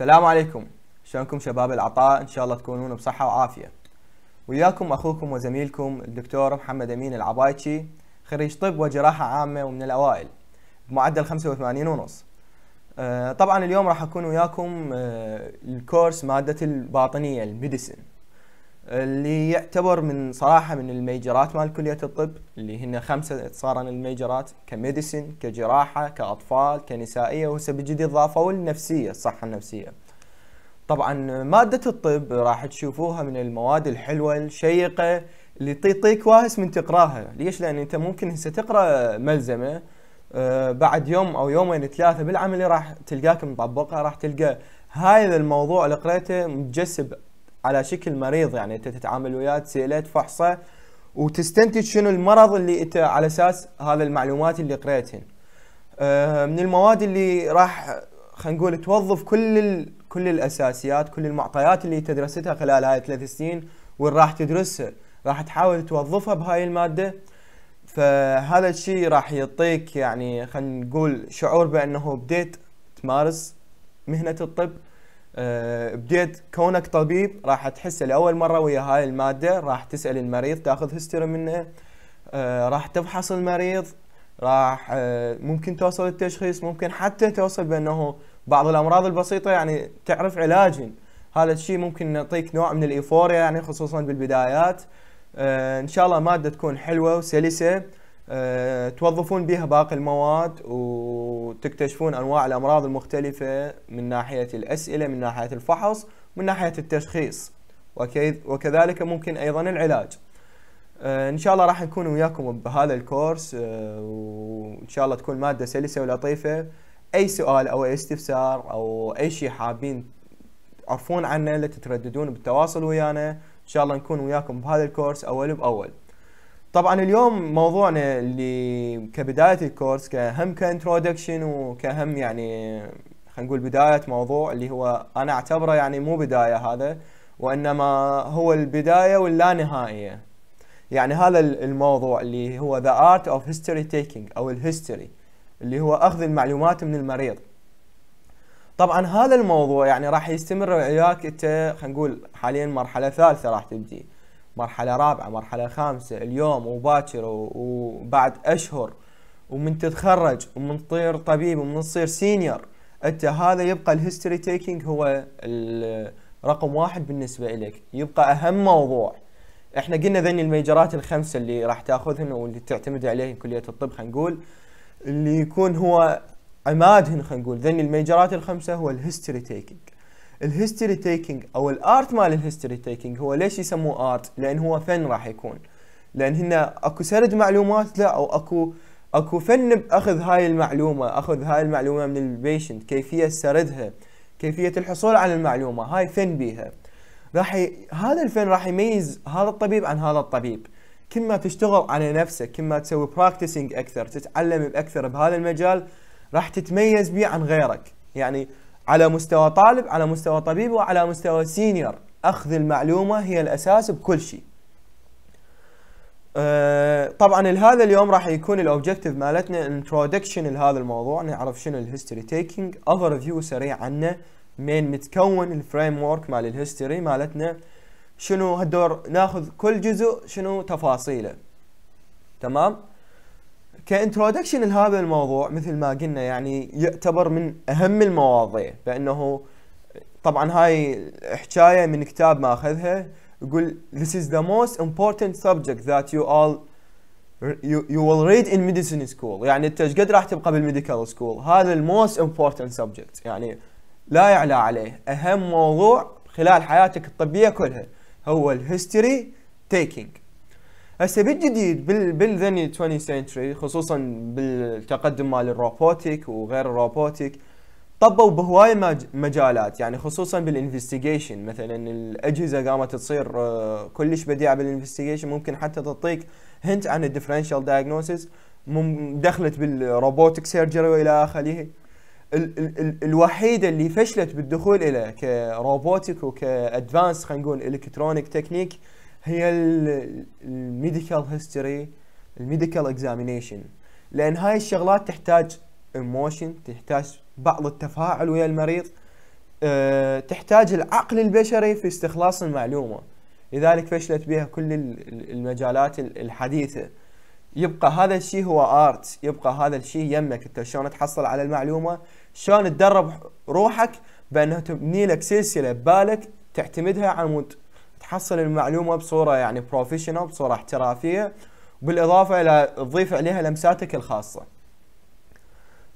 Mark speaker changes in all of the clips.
Speaker 1: السلام عليكم شلونكم شباب العطاء ان شاء الله تكونون بصحه وعافيه وياكم اخوكم وزميلكم الدكتور محمد امين العبايتشي خريج طب وجراحه عامه ومن الاوائل بمعدل 85 ونص آه، طبعا اليوم راح اكون وياكم آه، الكورس ماده الباطنيه الميديسن اللي يعتبر من صراحه من الميجرات مال كليه الطب اللي هن خمسه صارن الميجرات كميديسن كجراحه كاطفال كنسائيه وهسه بالجديد إضافوا النفسيه الصحه النفسيه طبعا ماده الطب راح تشوفوها من المواد الحلوه الشيقه اللي تعطيك واهس من تقراها ليش لان انت ممكن هسه تقرا ملزمه آه، بعد يوم او يومين ثلاثه بالعملية راح تلقاك مطبقها راح تلقى هذا الموضوع اللي قريته متجسب على شكل مريض يعني انت تتعامل وياه تسأله تفحصه وتستنتج شنو المرض اللي انت على اساس هذا المعلومات اللي قريتهن آه، من المواد اللي راح خلينا نقول توظف كل ال... كل الاساسيات كل المعطيات اللي تدرستها خلال هاي الثلاث سنين وين راح تدرسها راح تحاول توظفها بهاي الماده فهذا الشيء راح يعطيك يعني خلينا نقول شعور بانه بديت تمارس مهنه الطب بديت كونك طبيب راح تحس لاول مره ويا هاي الماده راح تسال المريض تاخذ هستيري منه آه، راح تفحص المريض راح آه، ممكن توصل التشخيص ممكن حتى توصل بانه بعض الامراض البسيطه يعني تعرف علاج هذا الشيء ممكن نعطيك نوع من الايفوريا يعني خصوصا بالبدايات آه، ان شاء الله ماده تكون حلوه وسلسه آه، توظفون بها باقي المواد وتكتشفون انواع الامراض المختلفه من ناحيه الاسئله من ناحيه الفحص من ناحيه التشخيص وكذلك ممكن ايضا العلاج آه، ان شاء الله راح نكون وياكم بهذا الكورس آه، وان شاء الله تكون ماده سلسه ولطيفه اي سؤال او اي استفسار او اي شيء حابين تعرفون عنه لا تترددون بالتواصل ويانا ان شاء الله نكون وياكم بهذا الكورس اول باول طبعا اليوم موضوعنا اللي كبدايه الكورس كهم كانترودكشن وكهم يعني خلينا نقول بدايه موضوع اللي هو انا اعتبره يعني مو بدايه هذا وانما هو البدايه واللا نهائيه يعني هذا الموضوع اللي هو ذا ارت اوف هيستوري تيكينج أو الهيستوري اللي هو أخذ المعلومات من المريض طبعا هذا الموضوع يعني راح يستمر وياك انت خلينا نقول حاليا مرحله ثالثه راح تبدي مرحله رابعه مرحله خامسه اليوم وباكر وبعد اشهر ومن تتخرج ومن تصير طبيب ومن تصير سينيور انت هذا يبقى الهيستوري تيكينج هو رقم واحد بالنسبه لك يبقى اهم موضوع احنا قلنا ذني الميجرات الخمسه اللي راح تاخذهن واللي تعتمد عليهن كليه الطب خلينا نقول اللي يكون هو عمادهن خلينا نقول ذني الميجرات الخمسه هو الهيستوري تيكينج الهيستوري تيكينج او الارت مال الهيستوري تيكينج هو ليش يسموه ارت؟ لان هو فن راح يكون لان هنا اكو سرد معلومات له او اكو اكو فن باخذ هاي المعلومه، اخذ هاي المعلومه من البيشنت، كيفيه سردها، كيفيه الحصول على المعلومه، هاي فن بيها. راح ي... هذا الفن راح يميز هذا الطبيب عن هذا الطبيب. كل ما تشتغل على نفسك، كل ما تسوي براكتسنج اكثر، تتعلم باكثر بهذا المجال راح تتميز بيه عن غيرك، يعني على مستوى طالب على مستوى طبيب وعلى مستوى سينيور أخذ المعلومة هي الأساس بكل شيء أه طبعا لهذا اليوم راح يكون الاوبجكتيف مالتنا انترودكشن لهذا الموضوع نعرف شنو الهيستوري تيكينج اوفر فيو سريع عنه من متكون الفريم ورك مال الهيستوري مالتنا شنو هالدور ناخذ كل جزء شنو تفاصيله تمام كانترودكشن لهذا الموضوع مثل ما قلنا يعني يعتبر من اهم المواضيع لانه طبعا هاي حكايه من كتاب ما اخذها يقول this is the most important subject that you all you, you will read in medicine school يعني انت ايش قد راح تبقى بالميديكال سكول هذا الموست امبورتنت سبجكت يعني لا يعلى عليه اهم موضوع خلال حياتك الطبيه كلها هو الهيستوري تيكينج هسه بالجديد بال بال 20 سنتري خصوصا بالتقدم مال الروبوتيك وغير الروبوتيك طبوا بهواي مجالات يعني خصوصا بالانفستيجيشن مثلا الاجهزه قامت تصير آه، كلش بديعه بالانفستيجيشن ممكن حتى تعطيك هنت عن الديفرنشال دايجنوسيس دخلت بالروبوتك سيرجري والى اخره ال ال الوحيده اللي فشلت بالدخول الى كروبوتك وكادفانس خلينا نقول الكترونيك تكنيك هي الميديكال هيستوري الميديكال اكزامينيشن لان هاي الشغلات تحتاج ايموشن تحتاج بعض التفاعل ويا المريض أه تحتاج العقل البشري في استخلاص المعلومه لذلك فشلت بها كل المجالات الحديثه يبقى هذا الشيء هو ارت يبقى هذا الشيء يمك انت شلون تحصل على المعلومه شلون تدرب روحك بانه تبني لك سلسله ببالك تعتمدها عمود تحصل المعلومه بصوره يعني بروفيشنال بصوره احترافيه بالاضافه الى تضيف عليها لمساتك الخاصه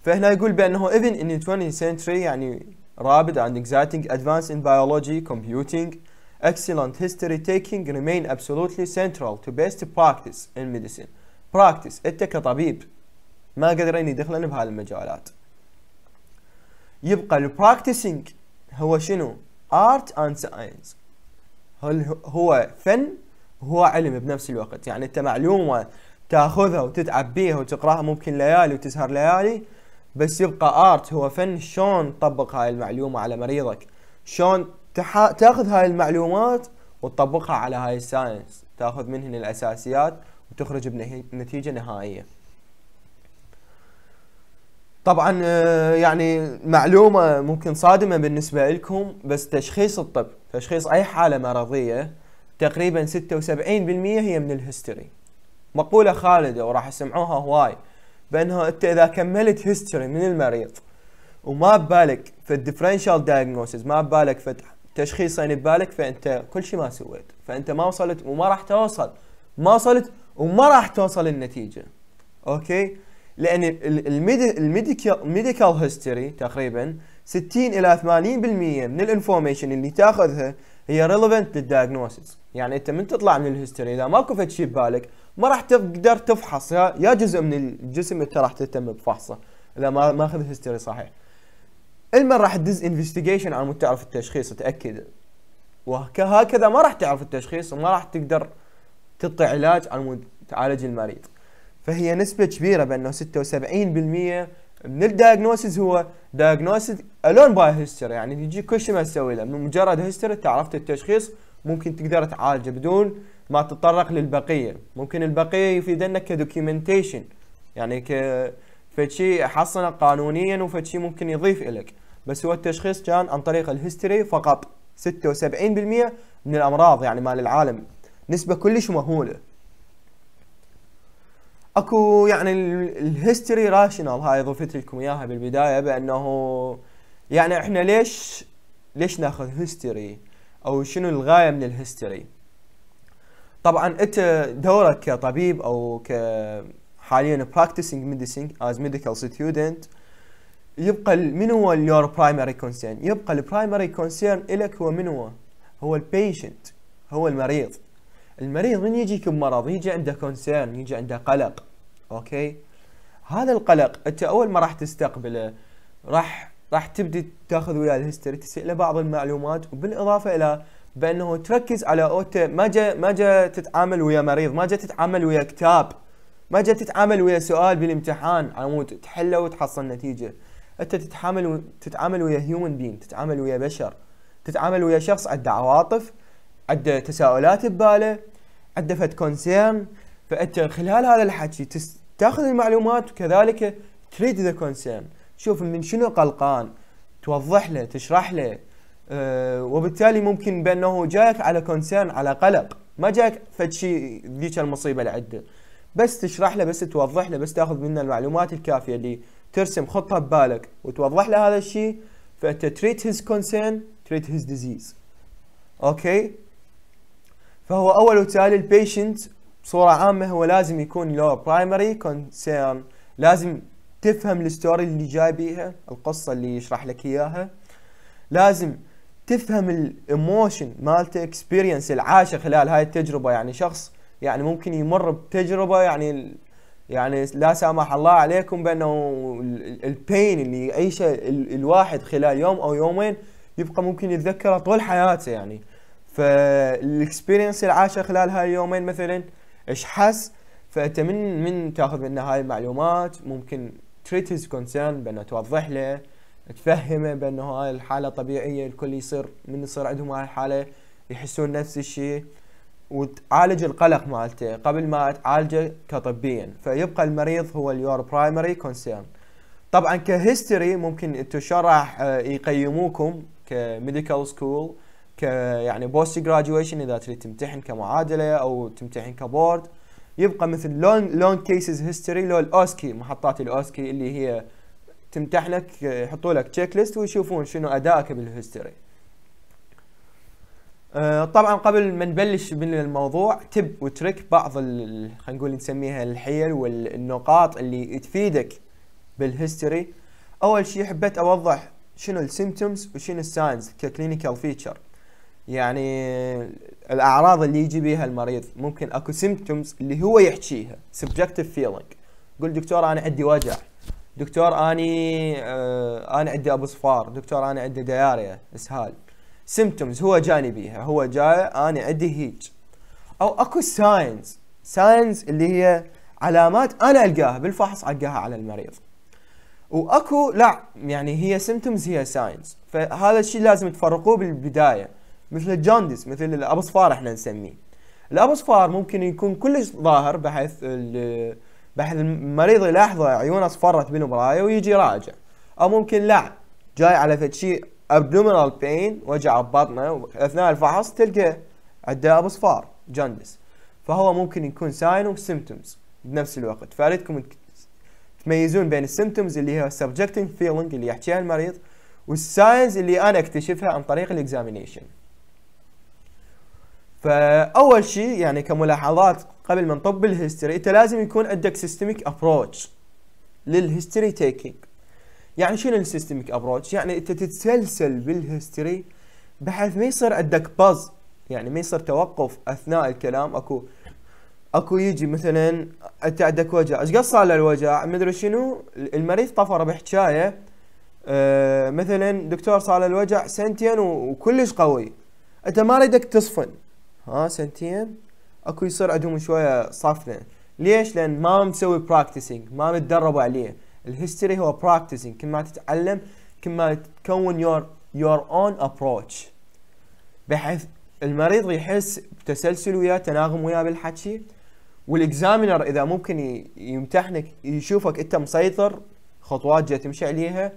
Speaker 1: فهنا يقول بانه even in the 20th century يعني rapid and exciting advance in biology computing excellent history taking remain absolutely central to best practice in medicine practice انت كطبيب ما قدر اني دخلنا بهالمجالات يبقى البراكتسنج هو شنو art and science هو فن وهو علم بنفس الوقت يعني انت معلومه تاخذها وتتعب بيها وتقراها ممكن ليالي وتسهر ليالي بس يبقى ارت هو فن شلون تطبق هاي المعلومه على مريضك شلون تاخذ هاي المعلومات وتطبقها على هاي الساينس تاخذ منهن الاساسيات وتخرج بنتيجه نهائيه طبعا آه، يعني معلومه ممكن صادمه بالنسبه لكم بس تشخيص الطب تشخيص أي حالة مرضية تقريبا 76% هي من الهيستوري مقولة خالدة وراح يسمعوها هواي بانه أنت إذا كملت هيستوري من المريض وما ببالك في الديفرنشال دايجنوسيس ما ببالك في تشخيصين يعني ببالك فأنت كل شيء ما سويت فأنت ما وصلت وما راح توصل ما وصلت وما راح توصل النتيجة أوكي لأن الميديكال هيستوري تقريبا 60 الى 80% من الانفورميشن اللي تاخذها هي ريليفنت للدايجنوستس يعني انت من تطلع من الهيستوري اذا ماكو فد شيء ببالك ما راح تقدر تفحص يا جزء من الجسم انت راح تهتم بفحصه اذا ما ماخذ هيستوري صحيح الما راح تدز انفستيجيشن على مود تعرف التشخيص تاكد وهكذا ما راح تعرف التشخيص وما راح تقدر تعطي علاج على مود تعالج المريض فهي نسبة كبيرة بأنه 76% من الدايجنوسز هو دايجنوسز الون باي هيستر يعني يجيك كل شيء ما تسوي له من مجرد هيستر انت عرفت التشخيص ممكن تقدر تعالجه بدون ما تتطرق للبقيه ممكن البقيه يفيدنا كدوكيومنتيشن يعني ك فشي حصل قانونيا وفشي ممكن يضيف لك بس هو التشخيص كان عن طريق الهيستوري فقط 76% من الامراض يعني مال العالم نسبه كلش مهوله اكو يعني الهيستوري راشنال هاي ضفت لكم اياها بالبدايه بانه يعني احنا ليش ليش ناخذ هيستوري او شنو الغايه من الهيستوري طبعا انت دورك كطبيب او ك حاليا براكتسنج ميديسين از ميديكال ستودنت يبقى من هو اليور برايمري كونسيرن يبقى البرايمري كونسيرن لك هو من هو هو البيشنت هو المريض المريض من يجيك بمرض يجي عنده كونسيرن يجي عنده قلق اوكي هذا القلق انت اول ما راح تستقبله راح راح تبدي تاخذ وياه الهيستوري تساله بعض المعلومات وبالاضافه الى بانه تركز على اوته ما جا ما جا تتعامل ويا مريض ما جا تتعامل ويا كتاب ما جا تتعامل ويا سؤال بالامتحان عمود تحله وتحصل نتيجه انت تتعامل تتعامل ويا هيومن بين تتعامل ويا بشر تتعامل ويا شخص عنده عواطف عنده تساؤلات بباله عنده فد كونسيرن فانت خلال هذا الحكي تس... تاخذ المعلومات وكذلك تريد ذا كونسيرن تشوف من شنو قلقان توضح له تشرح له أه وبالتالي ممكن بانه جايك على كونسيرن على قلق ما جايك فد شيء ذيك المصيبه العده بس تشرح له بس توضح له بس تاخذ منه المعلومات الكافيه اللي ترسم خطه ببالك وتوضح له هذا الشيء فانت تريت هيز كونسيرن تريت هيز ديزيز اوكي فهو اول وتالي البيشنت بصوره عامه هو لازم يكون له برايمري كونسيرن لازم تفهم الستوري اللي جاي بيها القصه اللي يشرح لك اياها لازم تفهم الايموشن مالته اكسبيرينس العاشه خلال هاي التجربه يعني شخص يعني ممكن يمر بتجربه يعني يعني لا سامح الله عليكم بانه البين اللي يعيشه الواحد خلال يوم او يومين يبقى ممكن يتذكره طول حياته يعني فالاكسبيرينس اللي عاشها خلال هاي اليومين مثلا ايش حس فانت من من تاخذ منه هاي المعلومات ممكن تريت هيز كونسيرن بانه توضح له تفهمه بانه هاي الحاله طبيعيه الكل يصير من يصير عندهم هاي الحاله يحسون نفس الشيء وتعالج القلق مالته قبل ما تعالجه كطبيا فيبقى المريض هو اليور برايمري كونسيرن طبعا كهيستوري ممكن تشرح آه، يقيموكم كميديكال سكول ك يعني بوست جراجويشن اذا تريد تمتحن كمعادله او تمتحن كبورد يبقى مثل لون لون كيسز هيستوري لو الاوسكي محطات الاوسكي اللي هي تمتحنك يحطوا لك تشيك ليست ويشوفون شنو ادائك بالهيستوري آه، طبعا قبل ما نبلش بالموضوع تب وترك بعض خلينا نقول نسميها الحيل والنقاط اللي تفيدك بالهيستوري اول شيء حبيت اوضح شنو السيمتومز وشنو الساينز ككلينيكال فيتشر يعني الاعراض اللي يجي بها المريض ممكن اكو سيمبتومز اللي هو يحكيها سبجكتيف فيلينج قول دكتور انا عندي وجع دكتور اني آه انا عندي ابو صفار دكتور انا عندي دياريا اسهال سيمبتومز هو جاني بيها هو جاي انا عندي هيج او اكو ساينز ساينز اللي هي علامات انا القاها بالفحص القاها على المريض واكو لا يعني هي سيمبتومز هي ساينز فهذا الشيء لازم تفرقوه بالبدايه مثل الجاندس مثل الابصفار احنا نسميه الابصفار ممكن يكون كلش ظاهر بحيث بحيث المريض يلاحظه عيونه اصفرت بالمرايه ويجي راجع او ممكن لا جاي على فد شيء ابدومينال بين وجع ببطنه اثناء الفحص تلقى عنده ابصفار جاندس فهو ممكن يكون ساين وسيمتومز بنفس الوقت فاريدكم تميزون بين السيمتومز اللي هي سبجكتنج فيلينج اللي يحكيها المريض والساينز اللي انا اكتشفها عن طريق الاكزامينيشن فاول شيء يعني كملاحظات قبل ما نطب الهيستوري انت لازم يكون عندك سيستميك ابروتش للهيستوري تيكينج يعني شنو السيستميك ابروتش يعني انت تتسلسل بالهيستوري بحيث ما يصير عندك باز يعني ما يصير توقف اثناء الكلام اكو اكو يجي مثلا انت عندك وجع ايش قص صار له الوجع مدري شنو المريض طفر بحكايه أه مثلا دكتور صار له الوجع سنتين وكلش قوي انت ما ريدك تصفن ها سنتين اكو يصير عندهم شويه صفنه ليش لان ما مسوي براكتسنج ما متدربوا عليه الهيستوري هو براكتسنج كل ما تتعلم كل ما تكون يور يور اون ابروتش بحيث المريض يحس بتسلسل وياه تناغم وياه بالحكي والاكزامينر اذا ممكن يمتحنك يشوفك انت مسيطر خطوات جاي تمشي عليها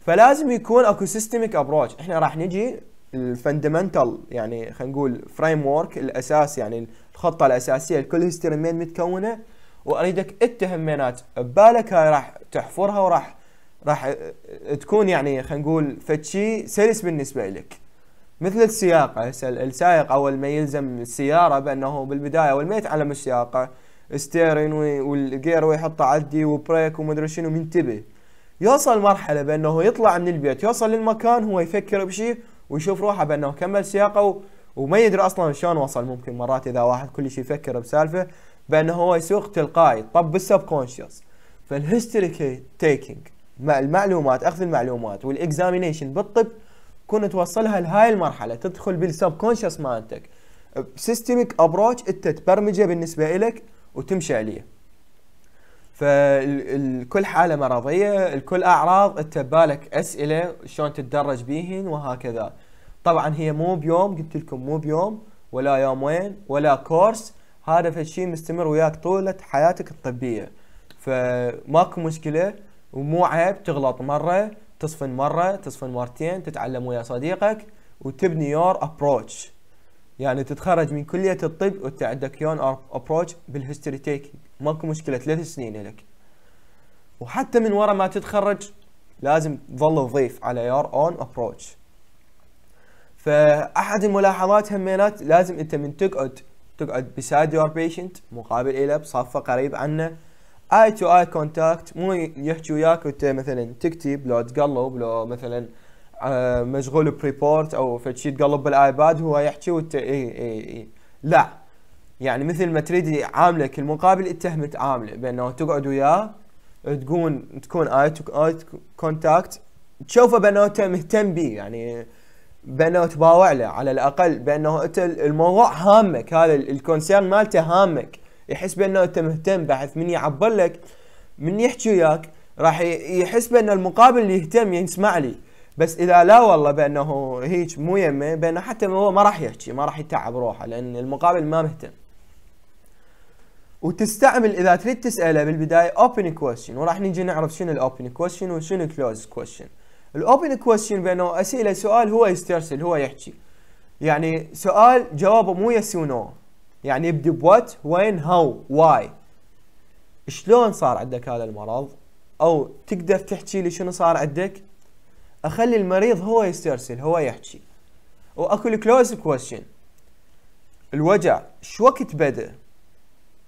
Speaker 1: فلازم يكون اكو سيستمك ابروتش احنا راح نجي الفندمنتال يعني خلينا نقول فريم ورك الاساس يعني الخطه الاساسيه لكل هيستوري مين متكونه واريدك انت همينات ببالك هاي راح تحفرها وراح راح تكون يعني خلينا نقول فد شيء سلس بالنسبه لك مثل السياقه هسه السائق اول ما يلزم السياره بانه بالبدايه اول ما يتعلم السياقه ستيرين والجير ويحطه عدي وبريك ومدري شنو منتبه يوصل مرحله بانه يطلع من البيت يوصل للمكان هو يفكر بشيء ويشوف روحه بانه كمل سياقه وما يدري اصلا شلون وصل ممكن مرات اذا واحد كل شيء يفكر بسالفه بانه هو يسوق تلقائي طب بالسبكونشيوس فالهيستوري تيكينج مع المعلومات اخذ المعلومات والاكزامينيشن بالطب كنت توصلها لهاي المرحله تدخل بالسبكونشيوس مالتك بسيستمك ابروتش انت تبرمجه بالنسبه لك وتمشي عليه فالكل حاله مرضيه الكل اعراض أنت ببالك اسئله شلون تتدرج بيهن وهكذا طبعا هي مو بيوم قلت لكم مو بيوم ولا يومين ولا كورس هذا الشيء مستمر وياك طولة حياتك الطبية فماكو مشكلة ومو عيب تغلط مرة تصفن مرة تصفن مرتين تتعلم ويا صديقك وتبني يور ابروتش يعني تتخرج من كلية الطب وانت عندك يون ابروتش بالهستري تيكينج ماكو مشكله ثلاث سنين لك وحتى من ورا ما تتخرج لازم تظل ضيف على يور اون ابروتش فاحد الملاحظات همينات لازم انت من تقعد تقعد بسايد يور بيشنت مقابل إله بصفه قريب عنه اي تو اي كونتاكت مو يحكي وياك وانت مثلا تكتب لو تقلب لو مثلا آه، مشغول بريبورت او فتشي تقلب بالايباد هو يحكي وانت اي اي اي لا يعني مثل ما تريد عاملك المقابل انت هم تعامله بانه تقعد وياه تكون تكون اي تو اي كونتاكت تشوفه بانه انت مهتم به يعني بانه تباوع له على الاقل بانه انت الموضوع هامك هذا الكونسيرن مالته هامك يحس بانه انت مهتم بحيث من يعبر لك من يحكي وياك راح يحس بان المقابل اللي يهتم يسمع لي بس اذا لا والله بانه هيك مو يمه بانه حتى هو ما راح يحكي ما راح يتعب روحه لان المقابل ما مهتم وتستعمل اذا تريد تساله بالبدايه اوبن كويشن وراح نجي نعرف شنو الاوبن كويشن وشنو كلوز كويشن الاوبن كويشن بانه اسئله سؤال هو يسترسل هو يحكي يعني سؤال جوابه مو يس ونو يعني يبدي بوات وين هاو واي شلون صار عندك هذا المرض او تقدر تحكي لي شنو صار عندك اخلي المريض هو يسترسل هو يحكي واكو الكلوز كويشن الوجع شو وقت بدا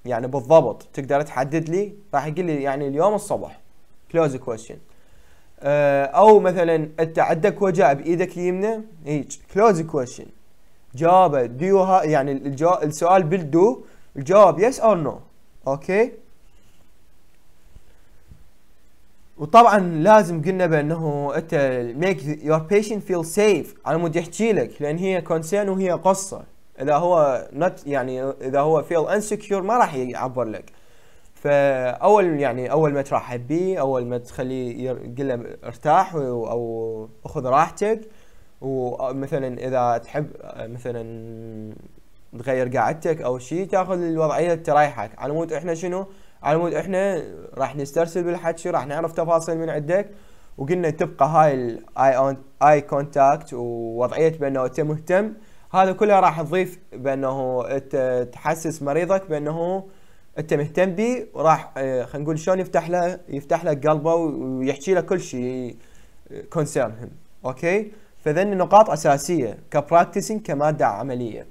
Speaker 1: يعني بالضبط تقدر تحدد لي راح يقول لي يعني اليوم الصبح كلوز كويشن او مثلا انت عندك وجع بايدك اليمنى هيك كلوز كويشن جوابه دو ها يعني السؤال بالدو الجواب يس اور نو اوكي وطبعا لازم قلنا بانه انت ميك يور بيشنت فيل سيف على مود يحكي لك لان هي كونسيرن وهي قصه اذا هو نت يعني اذا هو فيل انسكيور ما راح يعبر لك فاول يعني اول ما ترحب بيه اول ما تخليه يقول له ارتاح او خذ راحتك ومثلا اذا تحب مثلا تغير قاعدتك او شيء تاخذ الوضعيه تريحك على مود احنا شنو على مود احنا راح نسترسل بالحكي راح نعرف تفاصيل من عندك وقلنا تبقى هاي الاي اي كونتاكت ووضعيه بانه انت مهتم هذا كله راح تضيف بانه تحسس مريضك بانه انت مهتم به وراح آه، خلينا نقول شلون يفتح له يفتح لك قلبه ويحكي لك كل شيء كونسيرن هم اوكي فذن نقاط اساسيه كبراكتسنج كماده عمليه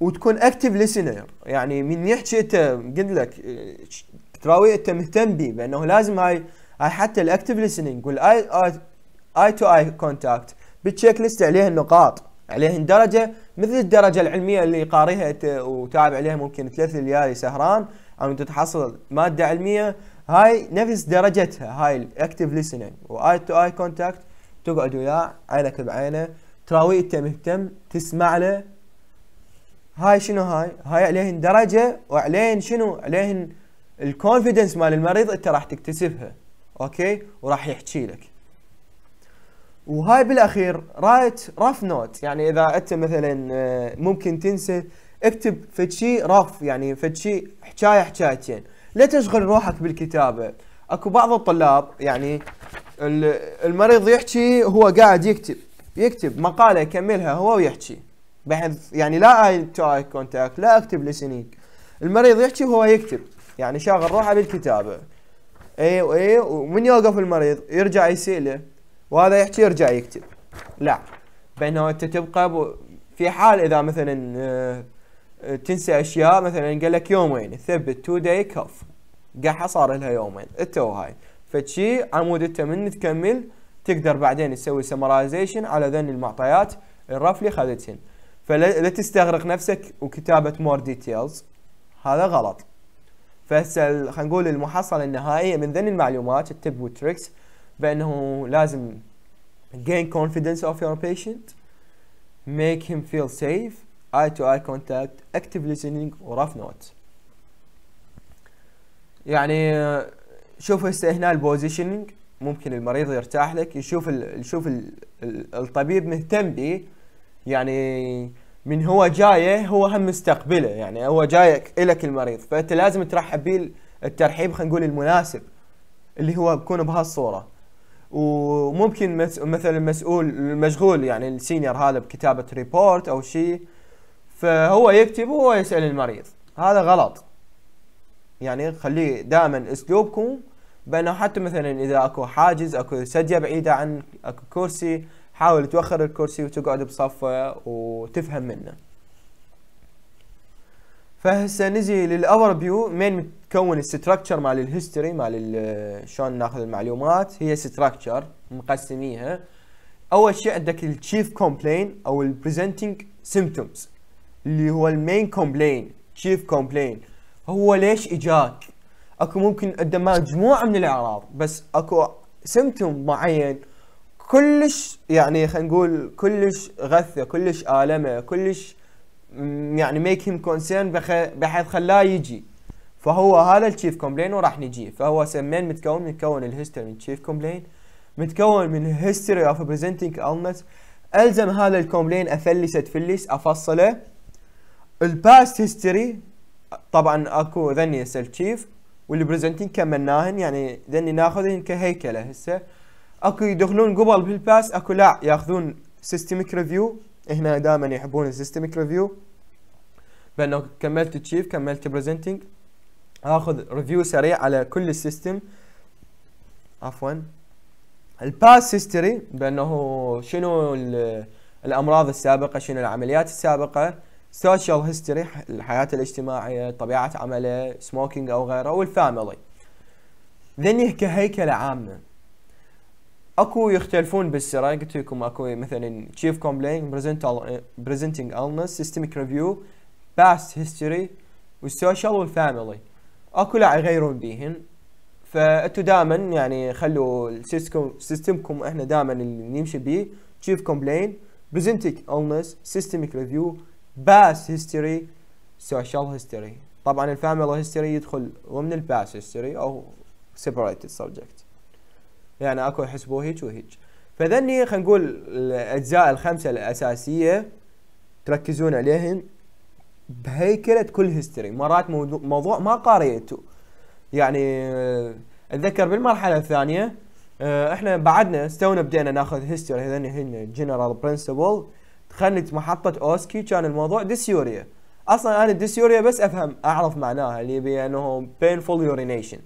Speaker 1: وتكون اكتف ليسنر يعني من يحكي انت قلت لك آه، تراوي انت مهتم به بانه لازم هاي هاي حتى الاكتف ليسننج والاي اي تو اي كونتاكت بالتشيك ليست عليهن نقاط عليهن درجه مثل الدرجه العلميه اللي قاريها وتعب عليها ممكن ثلاث ليالي سهران او انت تحصل ماده علميه هاي نفس درجتها هاي الاكتف ليسننج واي تو اي كونتاكت تقعد وياه عينك بعينه تراوي انت مهتم تسمع له هاي شنو هاي؟ هاي عليهن درجه وعليهن شنو؟ عليهن الكونفدنس مال المريض انت راح تكتسبها اوكي وراح يحكي لك وهاي بالاخير رايت راف نوت يعني اذا انت مثلا آه، ممكن تنسى اكتب فد شيء راف يعني فد شيء حكايه حكايتين لا تشغل روحك بالكتابه اكو بعض الطلاب يعني المريض يحكي هو قاعد يكتب يكتب مقاله يكملها هو ويحكي بحيث يعني لا اي تو اي كونتاكت لا اكتب لسنين المريض يحكي وهو يكتب يعني شاغل روحه بالكتابه اي اي ومن يوقف المريض يرجع يساله وهذا يحكي يرجع يكتب لا بينما انت تبقى في حال اذا مثلا آه، تنسى اشياء مثلا قال لك يومين ثبت تو داي كف قحة صار لها يومين التو هاي فشي عمود انت من تكمل تقدر بعدين تسوي سمرايزيشن على ذن المعطيات الرفلي خذتهن فلا تستغرق نفسك وكتابة مور ديتيلز هذا غلط فهسه خلينا نقول المحصلة النهائية من ذن المعلومات التب وتريكس بانه لازم gain confidence of your patient make him feel safe eye to eye contact active listening و rough notes يعني آه، شوف هسه هنا البوزيشننج ممكن المريض يرتاح لك يشوف ال يشوف ال الطبيب مهتم به يعني من هو جايه هو هم مستقبله يعني هو جايك الك المريض فانت لازم ترحب به الترحيب خلينا نقول المناسب اللي هو بكون بهالصوره وممكن مثلا المسؤول المشغول يعني السينيور هذا بكتابه ريبورت او شيء فهو يكتب وهو يسال المريض هذا غلط يعني خليه دائما اسلوبكم بانه حتى مثلا اذا اكو حاجز اكو سجه بعيده عن اكو كرسي حاول توخر الكرسي وتقعد بصفه وتفهم منه فهسه نجي للاوفر فيو من متكون الستراكشر مال الهيستوري مال شلون ناخذ المعلومات هي ستراكشر مقسميها اول شيء عندك التشيف كومبلين او البريزنتنج سيمتومز اللي هو المين كومبلين تشيف كومبلين هو ليش اجاك اكو ممكن عنده مجموعه من الاعراض بس اكو سيمبتوم معين كلش يعني خلينا نقول كلش غثه كلش المه كلش يعني ميك هيم كونسيرن بحيث خلاه يجي فهو هذا الشيف كومبلين وراح نجيه فهو سمين متكون متكون الهيستوري من الشيف كومبلين متكون من هيستوري اوف بريزنتنج النس الزم هذا الكومبلين افلسه تفلس افصله الباست هيستوري طبعا اكو ذني هسه واللي بريزنتنج كملناهن يعني ذني ناخذهن كهيكله هسه اكو يدخلون قبل بالباس اكو لا ياخذون سيستميك ريفيو هنا دائما يحبون السيستميك ريفيو بانه كملت تشيف كملت بريزنتنج اخذ ريفيو سريع على كل السيستم عفوا الباس هيستوري بانه شنو الامراض السابقه شنو العمليات السابقه سوشيال هيستوري الحياه الاجتماعيه طبيعه عمله سموكينج او غيره والفاميلي ذني كهيكله هيكله عامه اكو يختلفون بالسيره قلت لكم اكو مثلا تشيف كومبلين بريزنتنج النس سيستميك ريفيو باست هيستوري والسوشيال والفاميلي اكو لا يغيرون بيهن فانتوا دائما يعني خلوا السيستم سيستمكم احنا دائما اللي نمشي بيه تشيف كومبلين بريزنتنج النس سيستميك ريفيو باست هيستوري سوشيال هيستوري طبعا الفاميلي هيستوري يدخل ضمن الباست هيستوري او سيبريتد سبجكت يعني اكو يحسبوه هيك وهيك فذني خلينا نقول الاجزاء الخمسه الاساسيه تركزون عليهن بهيكله كل هيستوري مرات موضوع ما قاريته يعني آه، اتذكر بالمرحله الثانيه آه، احنا بعدنا استونا بدينا ناخذ هيستوري هذني هن جنرال برنسبل دخلت محطه اوسكي كان الموضوع ديسيوريا اصلا انا ديسيوريا بس افهم اعرف معناها اللي بانه بينفول يورينيشن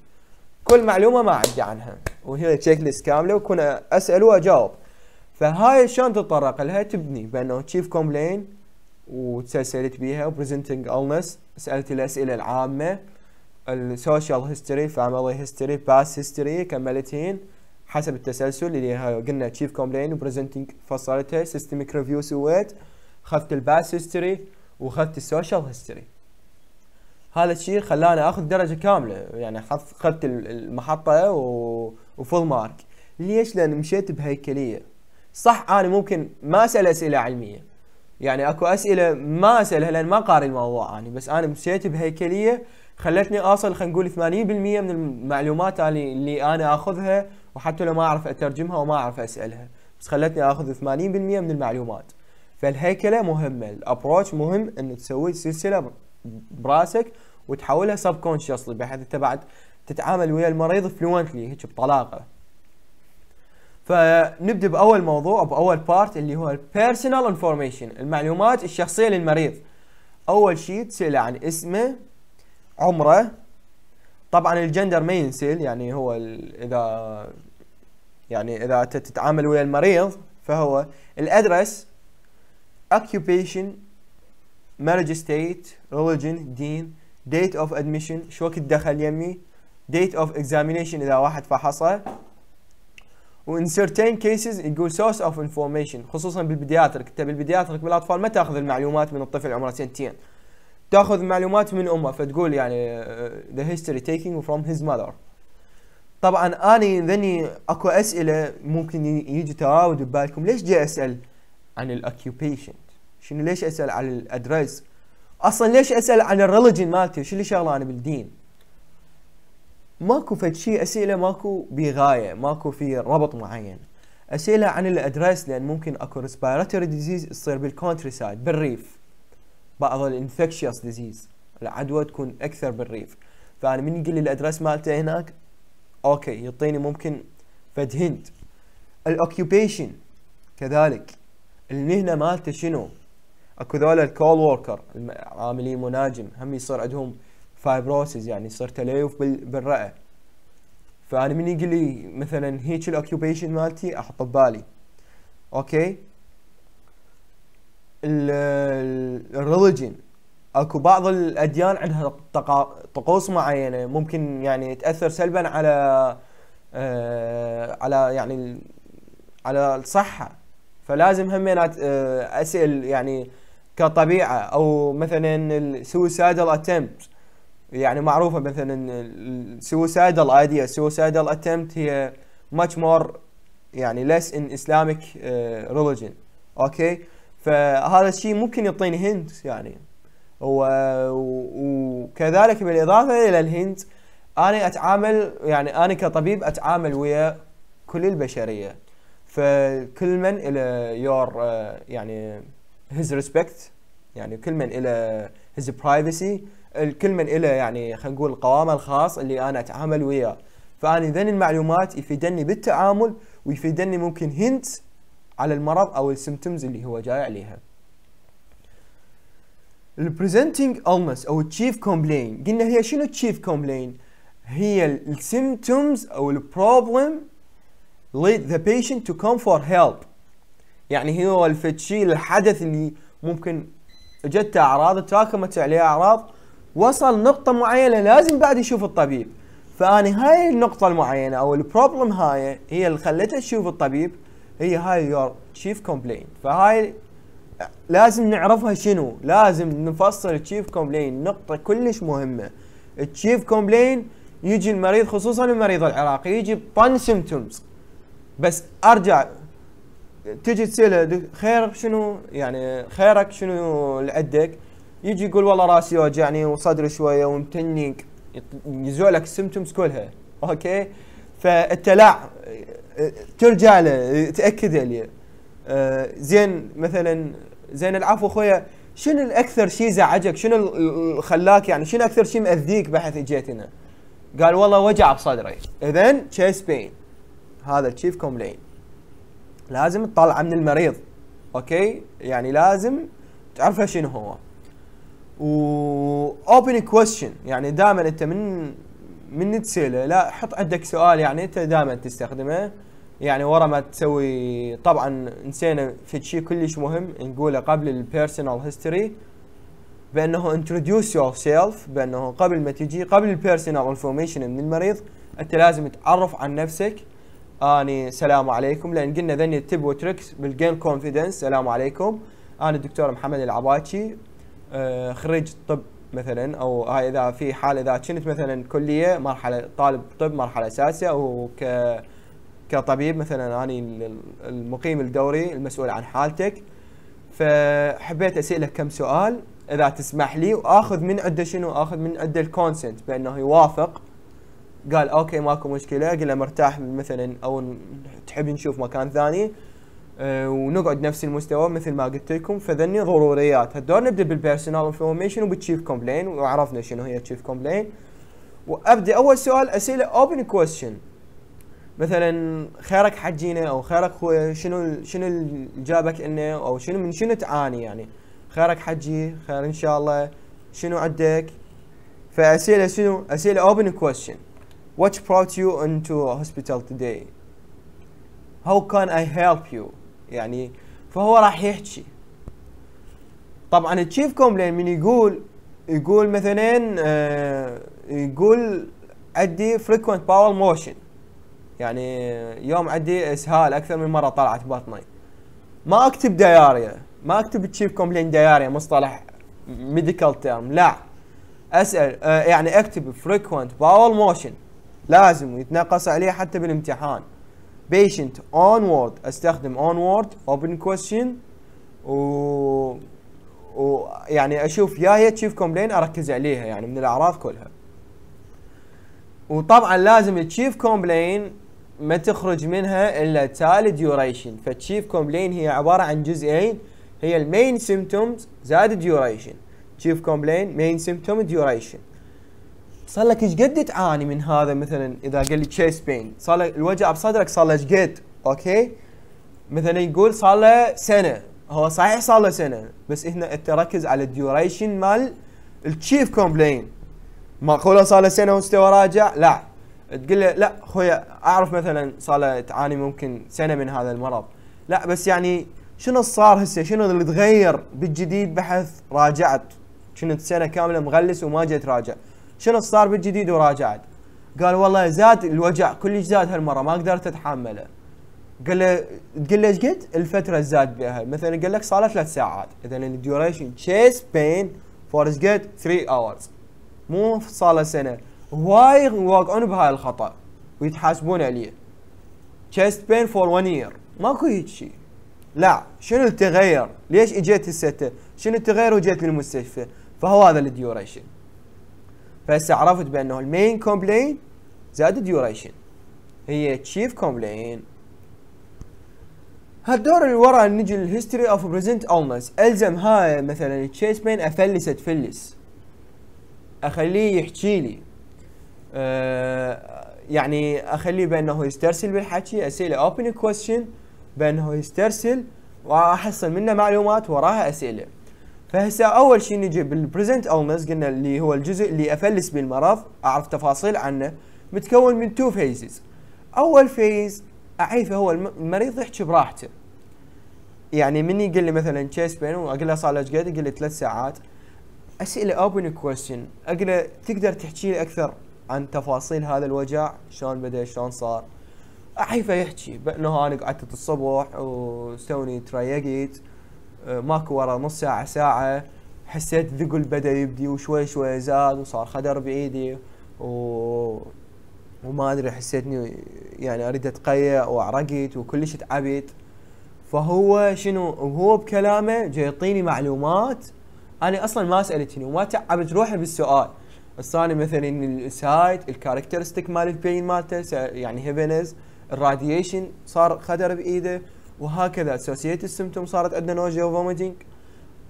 Speaker 1: كل معلومه ما عندي عنها وهي تشيك ليست كامله واكون اسال واجاوب فهاي شلون تتطرق لها تبني بانه تشيف كومبلين وتسلسلت بيها وبرزنتنج النس سالت الاسئله العامه السوشيال هيستوري فاميلي هيستوري باس هيستوري كملتين حسب التسلسل اللي قلنا تشيف كومبلين وبريزنتنج فصلتها سيستميك ريفيو سويت اخذت الباس هيستوري واخذت السوشيال هيستوري هذا الشيء خلاني اخذ درجه كامله يعني اخذت المحطه و... وفول مارك ليش لان مشيت بهيكليه صح انا ممكن ما اسال اسئله علميه يعني اكو اسئله ما اسالها لان ما قاري الموضوع انا يعني بس انا مشيت بهيكليه خلتني اصل خلينا نقول 80% من المعلومات اللي, اللي انا اخذها وحتى لو ما اعرف اترجمها وما اعرف اسالها بس خلتني اخذ 80% من المعلومات فالهيكله مهمه الابروتش مهم انه تسوي سلسله براسك وتحولها سب كونشسلي بحيث انت بعد تتعامل ويا المريض فلوينتلي هيك بطلاقه فنبدا باول موضوع باول بارت اللي هو البيرسونال انفورميشن المعلومات الشخصيه للمريض اول شيء تساله عن اسمه عمره طبعا الجندر ما ينسل يعني هو اذا يعني اذا تتعامل ويا المريض فهو الادرس occupation marriage state religion دين date of admission شو وقت دخل يمي date of examination إذا واحد فحصه in certain cases يقول source of information خصوصا بالبدياترك انت بالبدياترك بالاطفال ما تاخذ المعلومات من الطفل عمره سنتين تاخذ معلومات من امه فتقول يعني uh, the history taking from his mother طبعا اني ذني اكو اسئله ممكن يجي تراود ببالكم ليش جاي اسال عن الاوكيوبيشن شنو ليش اسال عن الادرس اصلا ليش اسال عن الريليجن مالتي شو اللي شغله انا بالدين ماكو فد شيء اسئله ماكو بغايه ماكو في ربط معين اسئله عن الادرس لان ممكن اكو ريسبيراتوري ديزيز تصير بالكونتري سايد بالريف بعض الانفكشيوس ديزيز العدوى تكون اكثر بالريف فانا من يقول لي الادرس مالته هناك اوكي يعطيني ممكن فد هند الاوكيوبيشن كذلك المهنه مالته شنو اكو ذولا الكول وركر عاملين مناجم هم يصير عندهم فايبروسيس يعني يصير تليف بالرئه فانا من يقول لي مثلا هيك الاوكيوبيشن مالتي احطه ببالي اوكي الريليجن اكو بعض الاديان عندها طقوس معينه ممكن يعني تاثر سلبا على آه، على يعني على الصحه فلازم همينات آه، اسئل اسال يعني كطبيعه او مثلا السوسايدال اتمت يعني معروفه مثلا السوسايدال ايديا السوسايدال اتمت هي much more يعني less in Islamic آه، religion اوكي فهذا الشيء ممكن يعطيني هند يعني وكذلك بالاضافه الى الهند انا اتعامل يعني انا كطبيب اتعامل ويا كل البشريه فكل من الى يور آه، يعني his respect يعني كل من له his privacy كل من له يعني خلينا نقول القوامة الخاص اللي انا اتعامل وياه فاني ذن المعلومات يفيدني بالتعامل ويفيدني ممكن هنت على المرض او السيمتومز اللي هو جاي عليها presenting illness او التشيف complaint قلنا هي شنو التشيف complaint هي السيمتومز او البروبلم lead the patient to come for help يعني هو الفتشي الحدث اللي ممكن جت اعراض تراكمت عليه اعراض وصل نقطه معينه لازم بعد يشوف الطبيب فانا هاي النقطه المعينه او البروبلم هاي هي اللي خلته تشوف الطبيب هي هاي يور تشيف كومبلين فهاي لازم نعرفها شنو لازم نفصل تشيف كومبلين نقطه كلش مهمه التشيف كومبلين يجي المريض خصوصا المريض العراقي يجي بان سيمتومز بس ارجع تجي تساله خير شنو يعني خيرك شنو لعدك يجي يقول والله راسي وجعني وصدري شويه ومتنيك يزولك السيمتومز كلها اوكي فانت لا ترجع له تاكد له آه زين مثلا زين العفو اخويا شنو الاكثر شيء زعجك شنو خلاك يعني شنو اكثر شيء ماذيك بحيث اجيت هنا قال والله وجع بصدري اذا تشيس بين هذا تشيف كومبلين لازم تطلعه من المريض اوكي يعني لازم تعرفه شنو هو و اوبن كويشن يعني دائما انت من من تساله لا حط عندك سؤال يعني انت دائما تستخدمه يعني ورا ما تسوي طبعا نسينا في شيء كلش مهم نقوله قبل البيرسونال هيستوري بانه انتروديوس يور سيلف بانه قبل ما تجي قبل البيرسونال انفورميشن من المريض انت لازم تعرف عن نفسك اني سلام عليكم لان قلنا ذني التب وتريكس بالجين كونفيدنس سلام عليكم انا الدكتور محمد العباشي آه، خريج طب مثلا او هاي اذا في حال اذا كنت مثلا كليه مرحله طالب طب مرحله اساسيه او ك كطبيب مثلا اني المقيم الدوري المسؤول عن حالتك فحبيت اسالك كم سؤال اذا تسمح لي واخذ من عنده شنو اخذ من عنده الكونسنت بانه يوافق قال اوكي ماكو مشكله قلنا مرتاح مثلا او تحب نشوف مكان ثاني آه، ونقعد نفس المستوى مثل ما قلت لكم فذني ضروريات هالدور نبدا بالبيرسونال انفورميشن وبتشيف كومبلين وعرفنا شنو هي تشيف كومبلين وابدا اول سؤال اسئله اوبن كويشن مثلا خيرك حجينا او خيرك خويا شنو شنو اللي جابك انه او شنو من شنو تعاني يعني خيرك حجي خير ان شاء الله شنو عندك فاسئله شنو اسئله اوبن كويشن What brought you into hospital today? How can I help you? يعني فهو راح يحكي طبعا تشيف كومبلين من يقول يقول مثلا آه، يقول عندي frequent bowel motion يعني يوم عندي اسهال اكثر من مره طلعت بطني ما اكتب دياريا ما اكتب تشيف كومبلين دياريا مصطلح ميديكال تيرم لا اسال آه، يعني اكتب frequent bowel motion لازم يتنقص عليه حتى بالامتحان patient onward استخدم onward open question و ويعني اشوف يا هي تشيف كومبلين اركز عليها يعني من الاعراض كلها وطبعا لازم تشيف كومبلين ما تخرج منها الا تالي ديوريشن فتشيف كومبلين هي عباره عن جزئين هي المين سيمتومز زائد ديوريشن تشيف كومبلين مين سيمتوم ديوريشن صار لك ايش قد تعاني من هذا مثلا اذا قال لي تشيس بين صار لك الوجع بصدرك صار له ايش قد اوكي مثلا يقول صار له سنه هو صحيح صار له سنه بس هنا انت ركز على الديوريشن مال التشيف كومبلين معقوله صار له سنه واستوى راجع لا تقول له لا خويا اعرف مثلا صار له تعاني ممكن سنه من هذا المرض لا بس يعني شنو صار هسه شنو اللي تغير بالجديد بحث راجعت كنت سنه كامله مغلس وما جيت راجع شنو صار بالجديد وراجعت قال والله زاد الوجع كلش زاد هالمره ما قدرت اتحمله قال له تقول له ايش قد؟ الفتره زاد بها مثلا قال لك صار ثلاث ساعات اذا الديوريشن تشيس بين فور ايش قد 3 اورز مو صار له سنه هواي يوقعون بهاي الخطا ويتحاسبون عليه تشيست بين فور 1 يير ماكو هيك شيء لا شنو التغير ليش اجيت هسه شنو التغير وجيت للمستشفى؟ فهو هذا الديوريشن فهسه عرفت بانه المين كومبلين زائد ديوريشن هي تشيف كومبلين هالدور اللي ورا نجي للهيستوري اوف بريزنت اولنس الزم هاي مثلا تشيس بين افلس اتفلس اخليه يحكي لي أه يعني اخليه بانه يسترسل بالحكي اسئله اوبن كويشن بانه يسترسل واحصل منه معلومات وراها اسئله فهسه اول شيء نجي بالبريزنت اولنس قلنا اللي هو الجزء اللي افلس بالمرض اعرف تفاصيل عنه متكون من تو فيزز اول فيز اعيفه هو المريض يحكي براحته يعني من يقول لي مثلا تشيست بين واقول له صار له قد يقول لي ثلاث ساعات اسئله اوبن كويستشن اقول تقدر تحكي لي اكثر عن تفاصيل هذا الوجع شلون بدا شلون صار اعيفه يحكي بانه انا قعدت الصبح وسوني تريجيت آه، ماكو ورا نص ساعه ساعه حسيت ذقل بدا يبدي وشوي شوي زاد وصار خدر بايدي و وما ادري حسيتني يعني اريد اتقيع وعرقت وكلش تعبت فهو شنو وهو بكلامه جاي يعطيني معلومات انا اصلا ما سالتني وما تعبت روحي بالسؤال الثاني مثلا السايت الكاركترستيك مال البين مالته يعني هيفنز الراديشن صار خدر بايده وهكذا اسوسييت السمتوم صارت عندنا نوجيا وفوميتنج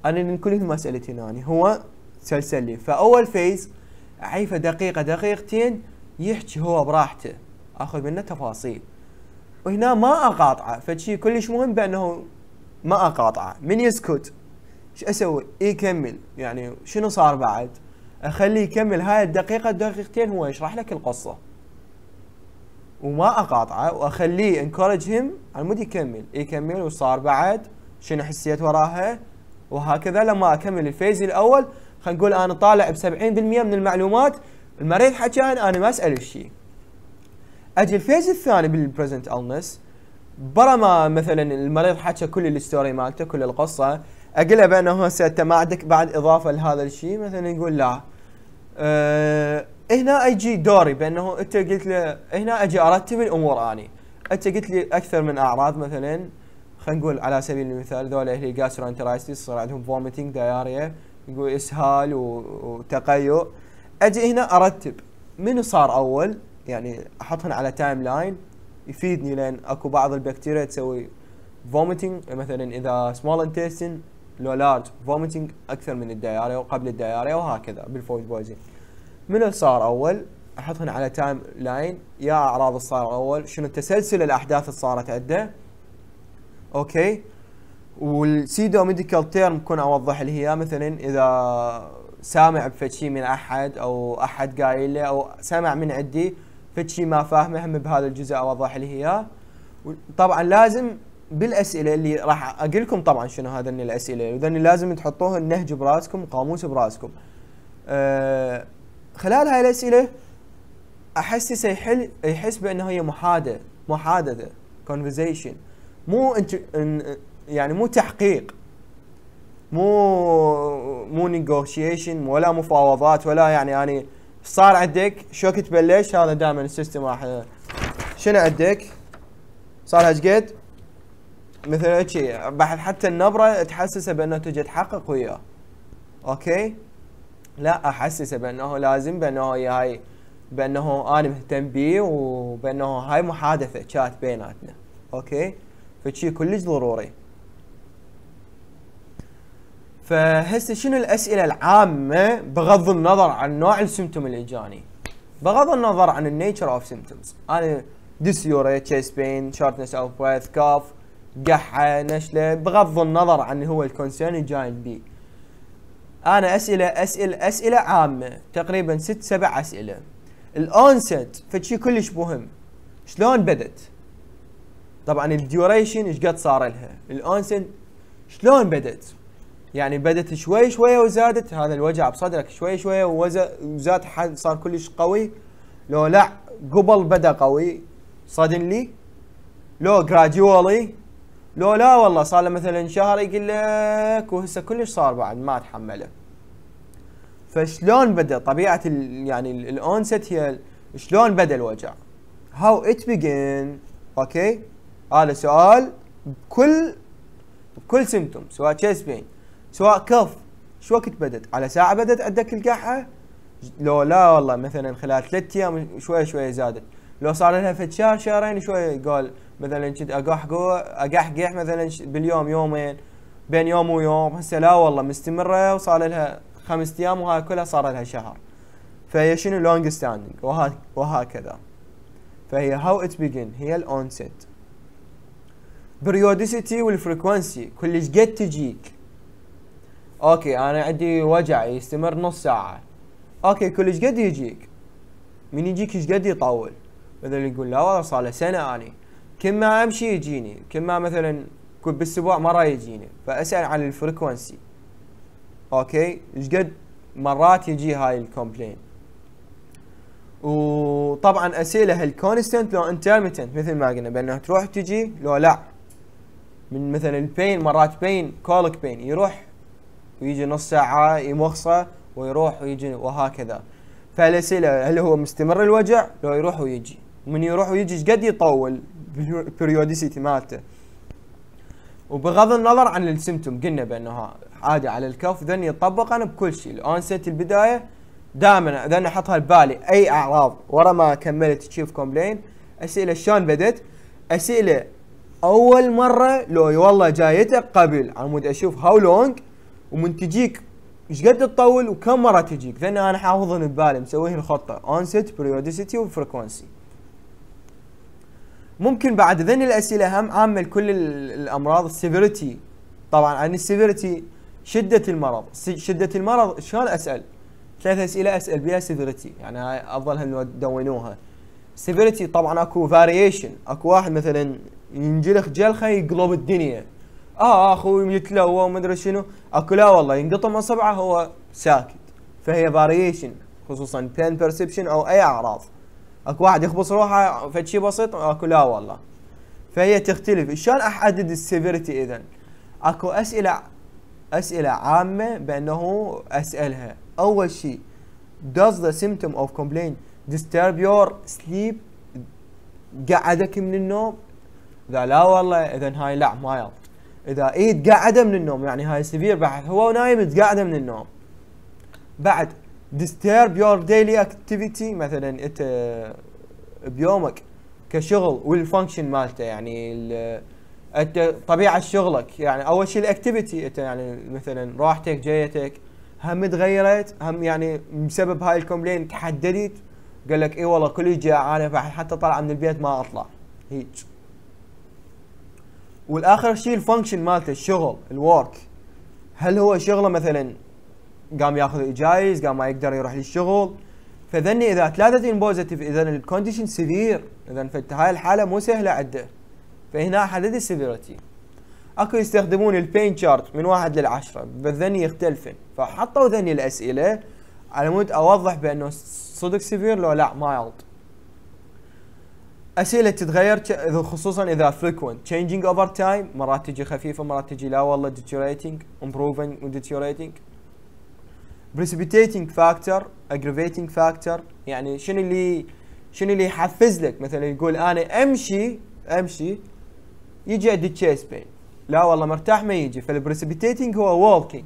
Speaker 1: انا كل المسألة هنا يعني هو سلسلي لي فاول فيز عيفه دقيقه دقيقتين يحكي هو براحته اخذ منه تفاصيل وهنا ما اقاطعه فشي كلش مهم بانه ما اقاطعه من يسكت ايش اسوي؟ يكمل يعني شنو صار بعد؟ اخليه يكمل هاي الدقيقه دقيقتين هو يشرح لك القصه وما اقاطعه واخليه انكورج هيم على مود يكمل يكمل وصار بعد شنو حسيت وراها وهكذا لما اكمل الفيز الاول خلينا نقول انا طالع ب 70% من المعلومات المريض حكى انا ما اساله شيء اجي الفيز الثاني بالبريزنت النس برا ما مثلا المريض حكى كل الستوري مالته كل القصه اقله بانه هسه انت ما عندك بعد اضافه لهذا الشيء مثلا يقول لا أه هنا اجي دوري بانه انت قلت له هنا اجي ارتب الامور اني انت قلت لي اكثر من اعراض مثلا خلينا نقول على سبيل المثال ذولا اللي جاسترونترايتس صار عندهم فوميتنج دايريا يقول اسهال وتقيؤ اجي هنا ارتب من صار اول يعني احطهم على تايم لاين يفيدني لان اكو بعض البكتيريا تسوي فوميتنج مثلا اذا سمول انتستين لو لارج فوميتنج اكثر من الدياريا وقبل الدياريا وهكذا بالفود بويزنج من الصار اول احط هنا على تايم لاين يا اعراض الصار اول شنو تسلسل الاحداث اللي صارت عنده اوكي والسيدو ميديكال تيرم كون اوضح اللي هي مثلا اذا سامع بفتشي من احد او احد قايل له او سامع من عندي فتشي ما فاهمه هم بهذا الجزء اوضح اللي هي طبعا لازم بالاسئله اللي راح اقول لكم طبعا شنو هذا الاسئله اذا لازم تحطوه النهج براسكم قاموس براسكم أه خلال هاي الاسئله احسسه يحل يحس بانه هي محادثه محادثه conversation مو انت يعني مو تحقيق مو مو نيغوشيشن ولا مفاوضات ولا يعني يعني صار عندك شوك تبلش هذا دائما السيستم راح شنو عندك؟ صار هالقد مثلا شي بحث حتى النبره تحسسه بانه تجي تحقق وياه اوكي لا احسسه بانه لازم بانه هاي بانه انا مهتم بيه وبانه هاي محادثه شات بيناتنا اوكي فشي كلش ضروري فهسه شنو الاسئله العامه بغض النظر عن نوع السمتوم اللي جاني بغض النظر عن النيتشر اوف سيمتومز انا ديسيوريا تشيس بين شارتنس اوف بريث كاف قحه نشله بغض النظر عن هو الكونسيرن جاين بي انا اسئله اسئله اسئله عامه تقريبا ست سبع اسئله الاونست فشي كلش مهم شلون بدت طبعا الديوريشن ايش قد صار لها الاونست شلون بدت يعني بدت شوي شوي وزادت هذا الوجع بصدرك شوي شوي وزاد حد صار كلش قوي لو لا قبل بدا قوي صدنلي لو جراديولي لو لا والله صار له مثلا شهر يقول لك وهسه كلش صار بعد ما اتحمله فشلون بدا طبيعه الـ يعني الاونست هي شلون بدا الوجع هاو ات بيجن اوكي هذا سؤال بكل بكل سيمتوم سواء تشيس بين سواء كف شو وقت بدت على ساعه بدت عندك القحه لو لا والله مثلا خلال ثلاث ايام شوي شوي زادت لو صار لها فد شهر شهرين شوي قال مثلا كنت اقحقح اقحقح مثلا باليوم يومين بين يوم ويوم هسه لا والله مستمره وصار لها خمس ايام وهاي كلها صار لها شهر فهي شنو لونج ستاندينج وهكذا فهي هاو ات بيجن هي الاونست بريوديسيتي والفريكونسي كلش قد تجيك اوكي انا عندي وجع يستمر نص ساعه اوكي كلش قد يجيك من يجيك ايش قد يطول مثلا يقول لا والله صار له سنه اني كل ما امشي يجيني كل ما مثلا كنت بالسباع مره يجيني فاسال عن الفريكونسي اوكي ايش قد مرات يجي هاي الكومبلين وطبعا اسئله هل كونستنت لو انترميتنت مثل ما قلنا بانها تروح تجي لو لا من مثلا البين مرات بين كولك بين يروح ويجي نص ساعه يمخصه ويروح ويجي وهكذا فالاسئله هل هو مستمر الوجع لو يروح ويجي ومن يروح ويجي قد يطول البريوديسيتي مالته وبغض النظر عن السيمتوم قلنا بانه عادي على الكف ذن يطبق انا بكل شيء الاونست البدايه دائما ذن احطها ببالي اي اعراض ورا ما كملت تشيف كومبلين اسئله شلون بدت اسئله اول مره لو والله جايتك قبل على مود اشوف هاو لونج ومن تجيك ايش قد تطول وكم مره تجيك ذن انا حافظهم ببالي مسويهم خطه اونست بريوديسيتي وفريكونسي ممكن بعد ذن الاسئله هم عامه لكل الامراض السيفيريتي طبعا عن السيفيريتي شده المرض شده المرض شلون اسال ثلاث اسئله اسال بها سيفيريتي يعني هاي افضل انه تدونوها سيفيريتي طبعا اكو فاريشن اكو واحد مثلا ينجلخ جلخه يقلب الدنيا اه, آه، اخوي يتلوى وما ادري شنو اكو لا والله من اصبعه هو ساكت فهي فاريشن خصوصا بين بيرسبشن او اي اعراض اكو واحد يخبص روحه فد شيء بسيط اكو لا والله فهي تختلف شلون احدد السيفيرتي اذا اكو اسئله اسئله عامه بانه اسالها اول شيء does the symptom of complaint disturb your sleep قعدك من النوم اذا لا والله اذا هاي لا مايلد اذا ايد قاعده من النوم يعني هاي سفير بحث هو نايم تقعده من النوم بعد disturb your daily activity مثلا انت بيومك كشغل والفانكشن مالته يعني انت طبيعه شغلك يعني اول شيء الاكتيفيتي انت يعني مثلا راحتك جايتك هم تغيرت هم يعني بسبب هاي الكومبلين تحددت قال لك اي والله كل جاع انا حتى طالع من البيت ما اطلع هيك والاخر شيء الفانكشن مالته الشغل الورك هل هو شغله مثلا قام ياخذ اجايز قام ما يقدر يروح للشغل فذني اذا ثلاثه ان بوزيتيف اذا الكونديشن سيفير اذا هاي الحاله مو سهله عنده فهنا حدد السيفيرتي اكو يستخدمون البين شارت من واحد للعشره بالذني يختلفن فحطوا ذني الاسئله على مود اوضح بانه صدق سيفير لو لا مايلد اسئله تتغير خصوصا اذا فريكونت تشينجينج اوفر تايم مرات تجي خفيفه مرات تجي لا والله ديتيوريتنج امبروفنج وديتيوريتنج بريسبيتيتنج فاكتور اجريفيتنج فاكتور يعني شنو اللي شنو اللي يحفز لك مثلا يقول انا امشي امشي يجي عندي تشيس بين لا والله مرتاح ما يجي فالبريسبيتيتنج هو ووكينج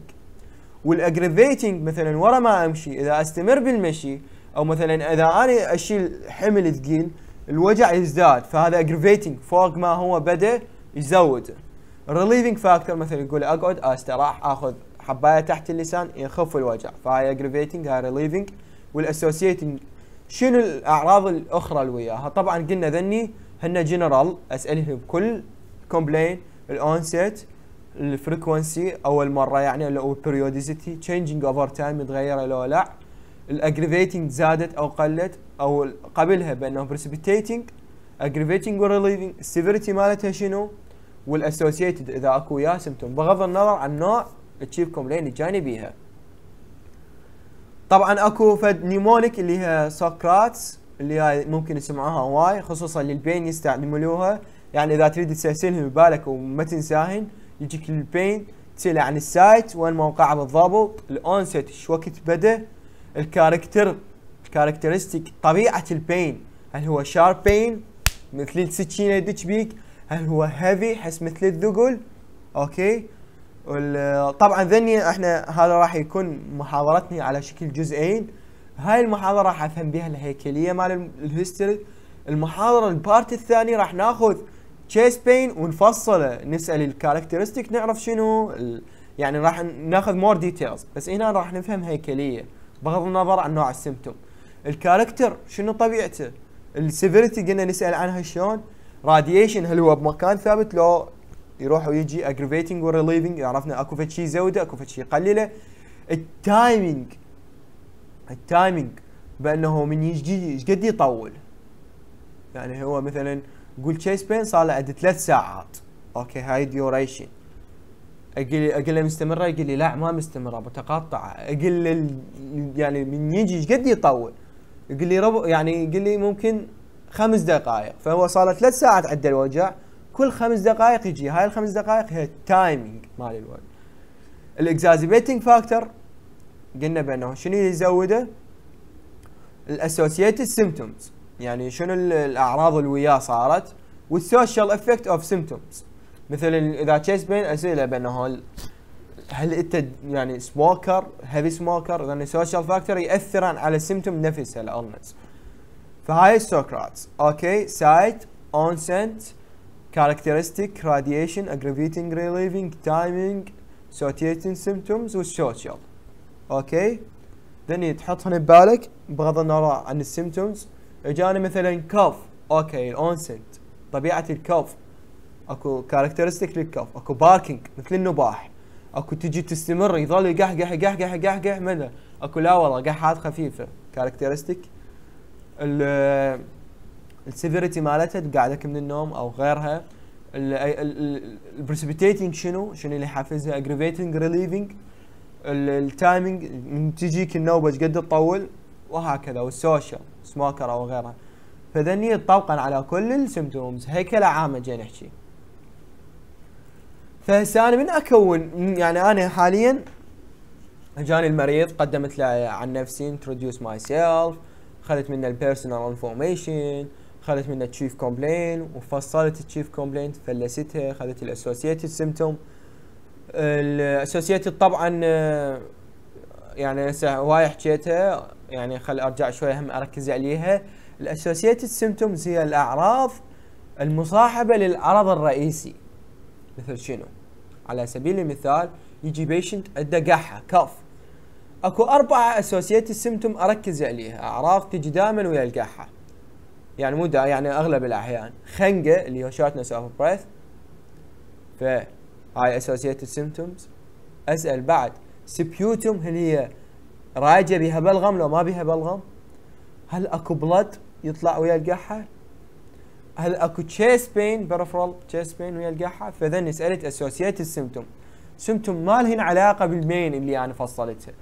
Speaker 1: والاجريفيتنج مثلا ورا ما امشي اذا استمر بالمشي او مثلا اذا انا اشيل حمل ثقيل الوجع يزداد فهذا اجريفيتنج فوق ما هو بدا يزوده ريليفنج فاكتور مثلا يقول اقعد استراح اخذ حبايه تحت اللسان يخف الوجع فهاي اجريفيتنج هاي ريليفنج والاسوسيتنج شنو الاعراض الاخرى اللي وياها طبعا قلنا ذني هن جنرال اسالهم بكل كومبلين الاونسيت الفريكونسي اول مره يعني هو بيريوديزيتي تشينجينج اوفر تايم متغيره لو لا الاجريفيتنج زادت او قلت او قبلها بانه بريسبيتيتنج اجريفيتنج وريليفنج السيفيريتي مالتها شنو والاسوسيتد اذا اكو وياه سمتوم بغض النظر عن نوع تجيب لين جانبيها طبعا اكو فد نيمونيك اللي هي سقراطس اللي هاي ممكن يسمعوها واي خصوصا للبين يستعملوها يعني اذا تريد تسلسلهم ببالك وما تنساهن يجيك البين تسأله عن السايت وين موقعه بالضبط الاونست ايش وقت بدا الكاركتر الكاركترستيك طبيعه البين هل هو شارب بين مثل السكينه يدش بيك هل هو هيفي حس مثل الذقل اوكي طبعا ذني احنا هذا راح يكون محاضرتني على شكل جزئين هاي المحاضره راح افهم بها الهيكليه مال الهيستوري المحاضره البارت الثاني راح ناخذ تشيس بين ونفصله نسال الكاركترستيك نعرف شنو يعني راح ناخذ مور ديتيلز بس هنا راح نفهم هيكليه بغض النظر عن نوع السيمتوم الكاركتر شنو طبيعته السيفيريتي قلنا نسال عنها شلون راديشن هل هو بمكان ثابت لو يروح ويجي اجريفيتنج وريليفنج عرفنا اكو فد شيء يزوده اكو فد شيء يقلله التايمينج التايمينج بانه من يجي ايش قد يطول يعني هو مثلا قول تشيس بين صار له ثلاث ساعات اوكي هاي ديوريشن اقول اقول له مستمره يقول لي لا ما مستمره متقطعه اقول له يعني من يجي ايش قد يطول يقول لي ربع يعني يقول لي ممكن خمس دقائق فهو صار ثلاث ساعات عند الوجع كل خمس دقائق يجي هاي الخمس دقائق هي التايمينج مال الوقت الاكزازيبيتنج فاكتور قلنا بانه شنو يزوده الاسوسييتد سيمتومز يعني شنو الاعراض اللي وياه صارت والسوشيال افكت اوف سيمتومز مثلا اذا تشيس بين اسئله بانه هل انت يعني سموكر هيفي سموكر لان السوشيال فاكتور ياثر على السيمتوم نفسها الالنس فهاي سوكراتس اوكي سايت اونسنت characteristic radiation aggravating relieving timing satiating symptoms والسوشيال اوكي ذني هنا ببالك بغض النظر عن السيمتومز اجاني مثلا كف اوكي الاونسنت طبيعه الكف اكو كاركترستيك للكف اكو باركينج مثل النباح اكو تجي تستمر يظل يقحقح قح قح مدى اكو لا والله قحات خفيفه كاركترستيك السيفيريتي مالتها تقعدك من النوم او غيرها البريسبيتيتنج شنو شنو اللي حافزها اجريفيتنج ريليفنج التايمنج من تجيك النوبه ايش قد تطول وهكذا والسوشيال سموكر او غيرها فذني طبقا على كل السيمتومز هيكله عامه جاي نحكي فهسه انا من اكون يعني انا حاليا اجاني المريض قدمت له عن نفسي ماي سيلف خذت منه البيرسونال انفورميشن خذت منه تشيف كومبلين وفصلت التشيف كومبلين فلستها خذت الاسوسيتي سيمتوم الاسوسيتي طبعا آه، يعني هسه هواي حكيتها يعني خل ارجع شويه هم اركز عليها الاسوسيتي سيمتومز هي الاعراض المصاحبه للعرض الرئيسي مثل شنو على سبيل المثال يجي بيشنت عنده قحه كف اكو اربعه اسوسيتي سيمتوم اركز عليها اعراض تجي دائما ويا القحه يعني مو دا يعني اغلب الاحيان خنقه اللي هو شورتنس اوف بريث فهاي اسوسيتد سيمتومز اسال بعد سبيوتوم هل هي راجه بها بلغم لو ما بها بلغم هل اكو بلد يطلع ويا القحه هل اكو تشيس بين بيرفرال تشيس بين ويا القحه فاذا سالت اسوسيتد سيمتوم سيمتوم ما لهن علاقه بالمين اللي انا فصلتها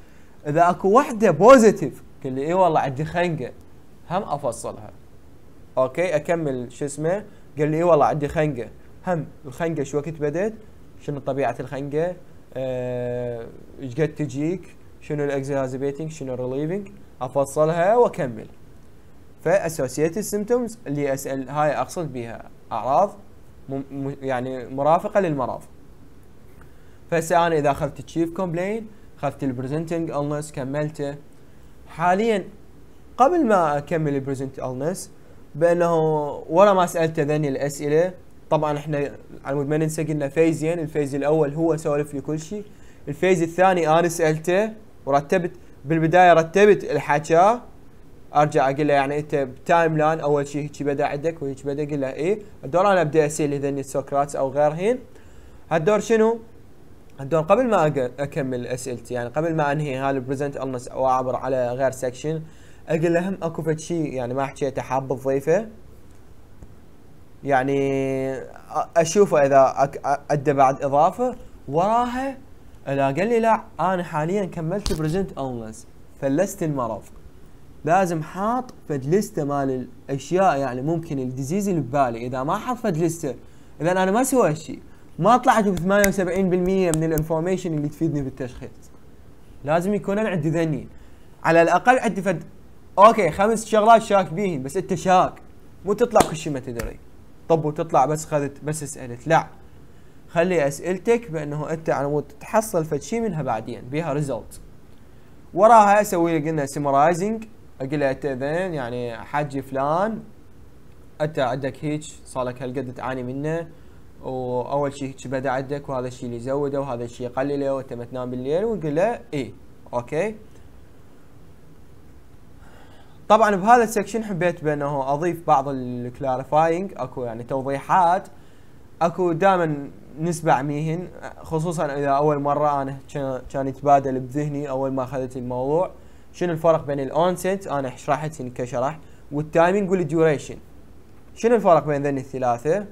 Speaker 1: اذا اكو وحده بوزيتيف قال لي اي والله عندي خنقه هم افصلها اوكي اكمل شو اسمه قال لي اي والله عندي خنقه هم الخنقه شو وقت بدت شنو طبيعه الخنقه آه، ايش قد تجيك شنو الاكزازبيتنج شنو الريليفنج افصلها واكمل فاسوسييتد سيمتومز اللي اسال هاي اقصد بها اعراض يعني مرافقه للمرض فهسه انا اذا اخذت تشيف كومبلين اخذت البريزنتنج النس كملته حاليا قبل ما اكمل البريزنت النس بانه ورا ما سالت ذني الاسئله طبعا احنا على مود ما ننسى قلنا فيزين الفيز الاول هو سولف لي كل شيء الفيز الثاني انا سالته ورتبت بالبدايه رتبت الحكاه ارجع اقول له يعني انت بتايم لاين اول شيء هيك بدا عندك وهيك بدا اقول له اي الدور انا ابدا اسال اذا سقراطس او غيرهن هالدور شنو؟ هالدور قبل ما اكمل اسئلتي يعني قبل ما انهي هذا البريزنت النس او اعبر على غير سكشن أه اقول لهم اكو فد شيء يعني ما حكيته حاب تضيفه يعني اشوفه اذا ادى بعد اضافه وراها اذا قال لي لا انا حاليا كملت بريزنت اونلس فلست المرض لازم حاط فد لسته مال الاشياء يعني ممكن الديزيز اللي ببالي اذا ما حاط فد لسته اذا انا ما سويت شيء ما طلعت ب 78% من الانفورميشن اللي تفيدني بالتشخيص لازم يكون انا عندي ذني على الاقل عندي فد اوكي خمس شغلات شاك بيهن بس انت شاك مو تطلع كل شيء ما تدري طب وتطلع بس خذت بس سالت لا خلي اسئلتك بانه انت على مود تحصل فد شيء منها بعدين بيها ريزلت وراها اسوي قلنا سمرايزنج اقول انت ذن يعني حجي فلان انت عندك هيك صار لك هالقد تعاني منه واول شيء هيك بدا عندك وهذا الشيء اللي زوده وهذا الشيء قلله وانت ما تنام بالليل ونقول له اي اوكي طبعا بهذا السكشن حبيت بانه اضيف بعض الكلاريفاينج اكو يعني توضيحات اكو دائما نسبة عميهن خصوصا اذا اول مرة انا كان يتبادل بذهني اول ما اخذت الموضوع شنو الفرق بين الاونسيت انا شرحت كشرح والتايمينج والديوريشن شنو الفرق بين ذني الثلاثة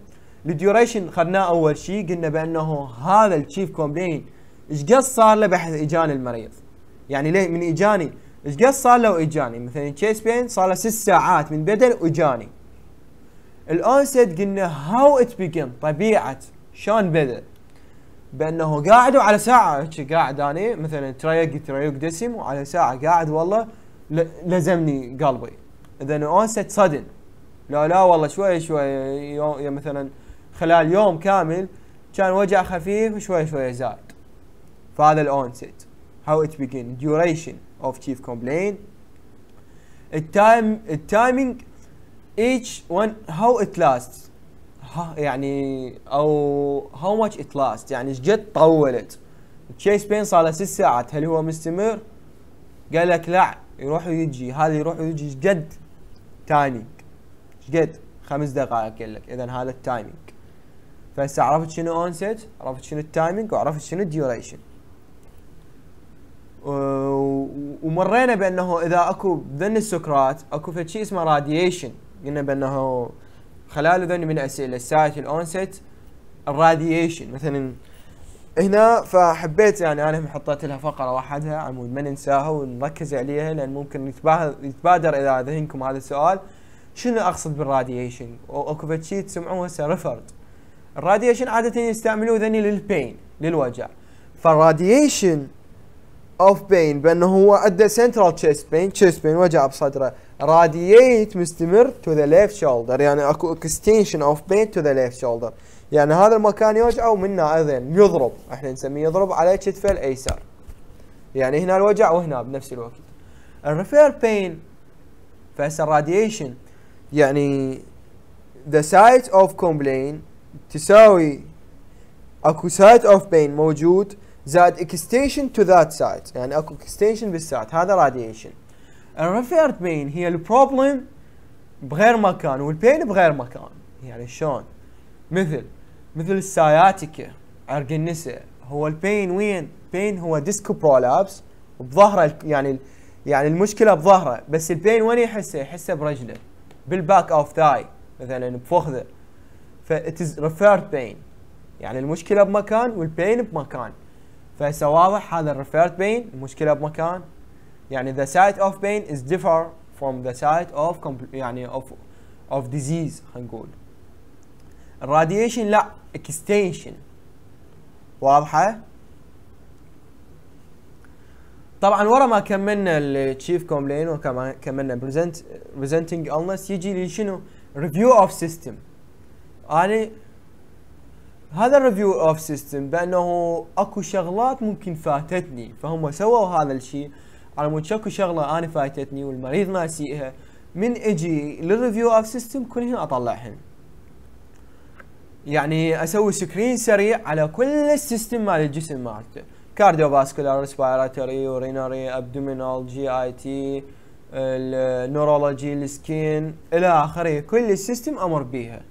Speaker 1: الديوريشن خدناه اول شيء قلنا بانه هذا الشيف كومبلين ايش قد صار له بحث اجاني المريض يعني ليه من اجاني قد صار له اجاني مثلا تشيس بين صار له ست ساعات من بدل واجاني الاونست قلنا هاو ات بيجن طبيعه شلون بدا بانه قاعد وعلى ساعه هيك قاعد اني مثلا تريق تريق دسم وعلى ساعه قاعد والله لزمني قلبي اذا اونست صدن لا لا والله شوي شوي يوم مثلا خلال يوم كامل كان وجع خفيف وشوي شوي زاد فهذا الاونست هاو ات بيجن ديوريشن of chief complaint the timing each one how it lasts يعني او how much it lasts يعني ايش قد طولت تشيس بين صار له ست ساعات هل هو مستمر؟ قال لك لا يروح ويجي هذا يروح ويجي ايش قد تايمينج ايش قد خمس دقائق قال لك اذا هذا التايمينج فهسه عرفت شنو اونست عرفت شنو التايمينج وعرفت شنو الديوريشن ومرينا بانه اذا اكو بذن السكرات اكو في شيء اسمه راديشن قلنا بانه خلال ذن من اسئله سايت الاونست الراديشن مثلا هنا فحبيت يعني انا حطيت لها فقره وحدها على مود ما ننساها ونركز عليها لان ممكن يتبادر الى ذهنكم هذا السؤال شنو اقصد بالراديشن؟ واكو شيء تسمعوه هسه ريفرد الراديشن عاده يستعملوه ذني للبين للوجع فالراديشن اوف بين بانه هو ادى سنترال تشيست بين تشيست بين وجع بصدره راديات مستمر تو ذا ليفت شولدر يعني اكو اكستنشن اوف بين تو ذا ليفت شولدر يعني هذا المكان يوجعه ومنه اذن يضرب احنا نسميه يضرب على كتفه الايسر يعني هنا الوجع وهنا بنفس الوقت الريفير بين فهسه الراديشن يعني the سايت of كومبلين تساوي اكو سايت of pain موجود زائد اكستنشن تو ذات سايد يعني اكو اكستنشن بالسايد هذا راديشن الريفيرت بين هي البروبلم بغير مكان والبين بغير مكان يعني شلون مثل مثل السياتيكا عرق النساء هو البين وين بين هو ديسكو برولابس بظهره يعني يعني المشكله بظهره بس البين وين يحسه يحسه برجله بالباك اوف ثاي مثلا بفخذه فايت از is بين يعني المشكله بمكان والبين بمكان فهسه واضح هذا الريفيرت بين المشكله بمكان يعني the site of pain is differ from the site of يعني of of disease هنقول الراديشن لا extension واضحه طبعا ورا ما كملنا الشيف كومبلين وكمان كملنا present presenting illness يجي لي شنو review of system اني هذا الريفيو اوف سيستم بانه اكو شغلات ممكن فاتتني فهم سووا هذا الشيء على مود شكو شغله انا فاتتني والمريض ناسيها من اجي للريفيو اوف سيستم كلهن اطلعهن يعني اسوي سكرين سريع على كل السيستم مال الجسم مالته كارديوفاسكولار ريسبيراتوري ورينري ابدومينال جي اي تي النورولوجي السكين الى اخره كل السيستم امر بيها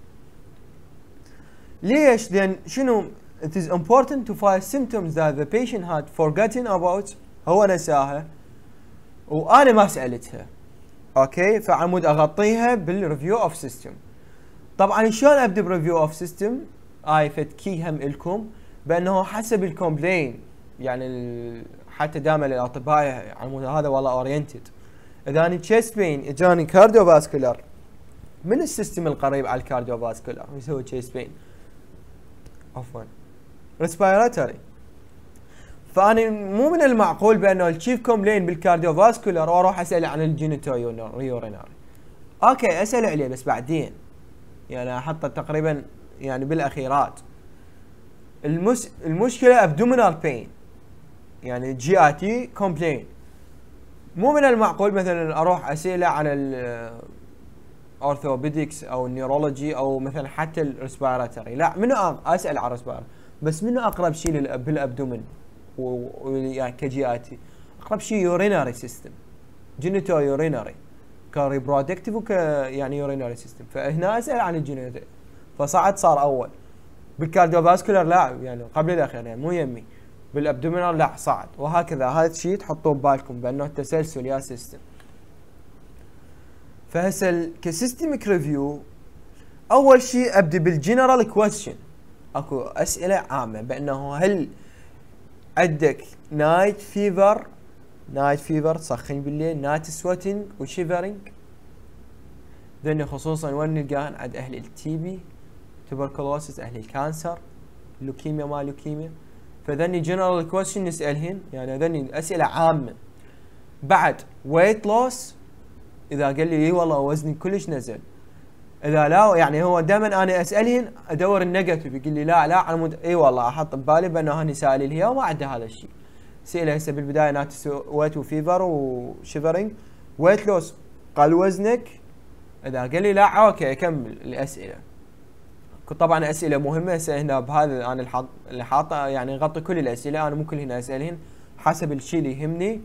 Speaker 1: ليش؟ لأن شنو it is important to find symptoms that the patient had forgotten about هو نساها وانا ما سالتها اوكي فعمود اغطيها بالريفيو اوف سيستم طبعا شلون ابدا بريفيو اوف سيستم اي فت كي هم لكم بانه حسب الكومبلين يعني حتى دائما الاطباء عمود هذا والله اورينتد اذا انا تشيست بين اجاني كارديو فاسكولار من السيستم القريب على الكارديو فاسكولار يسوي تشيست بين عفوا ريسبيراتوري فانا مو من المعقول بانه الشيف كومبلين بالكارديوفاسكولار واروح اساله عن الجينيتوريوريناري اوكي اساله عليه بس بعدين يعني احطه تقريبا يعني بالاخيرات المس... المشكله ابدومينال بين يعني جي اي تي كومبلين مو من المعقول مثلا اروح اساله عن اورثوبيدكس او النيورولوجي او مثلا حتى الريسبيراتوري لا منو اسال على الريسبيراتوري بس منو اقرب شيء بالابدومن ويعني كجي اي تي اقرب شيء يوريناري سيستم جينيتو يوريناري كريبرودكتيف وك يعني يوريناري سيستم فهنا اسال عن الجينيتو فصعد صار اول بالكارديوفاسكولار لا يعني قبل الاخير يعني مو يمي بالابدومينال لا صعد وهكذا هذا الشيء تحطوه ببالكم بانه التسلسل يا سيستم فهسه كسيستمك ريفيو اول شيء ابدا بالجنرال كويستشن اكو اسئله عامه بانه هل عندك نايت فيفر نايت فيفر تسخن بالليل نايت سواتن وشيفرنج ذني خصوصا وين نلقاهن عند اهل التي بي تبركلوسس اهل الكانسر لوكيميا ما لوكيميا فذني جنرال كويشن نسالهن يعني ذني اسئله عامه بعد ويت لوس اذا قال لي اي والله وزني كلش نزل اذا لا يعني هو دائما انا اسالهن ادور النيجاتيف يقول لي لا لا على مود اي والله احط ببالي بانه هني سالي هي وما عنده هذا الشيء سئله هسه بالبدايه نات ويت وفيفر وشيفرنج ويت لوس قال وزنك اذا قال لي لا اوكي اكمل الاسئله طبعا اسئله مهمه هسه هنا بهذا انا اللي حاطه يعني غطي كل الاسئله انا كل هنا اسالهن حسب الشيء اللي يهمني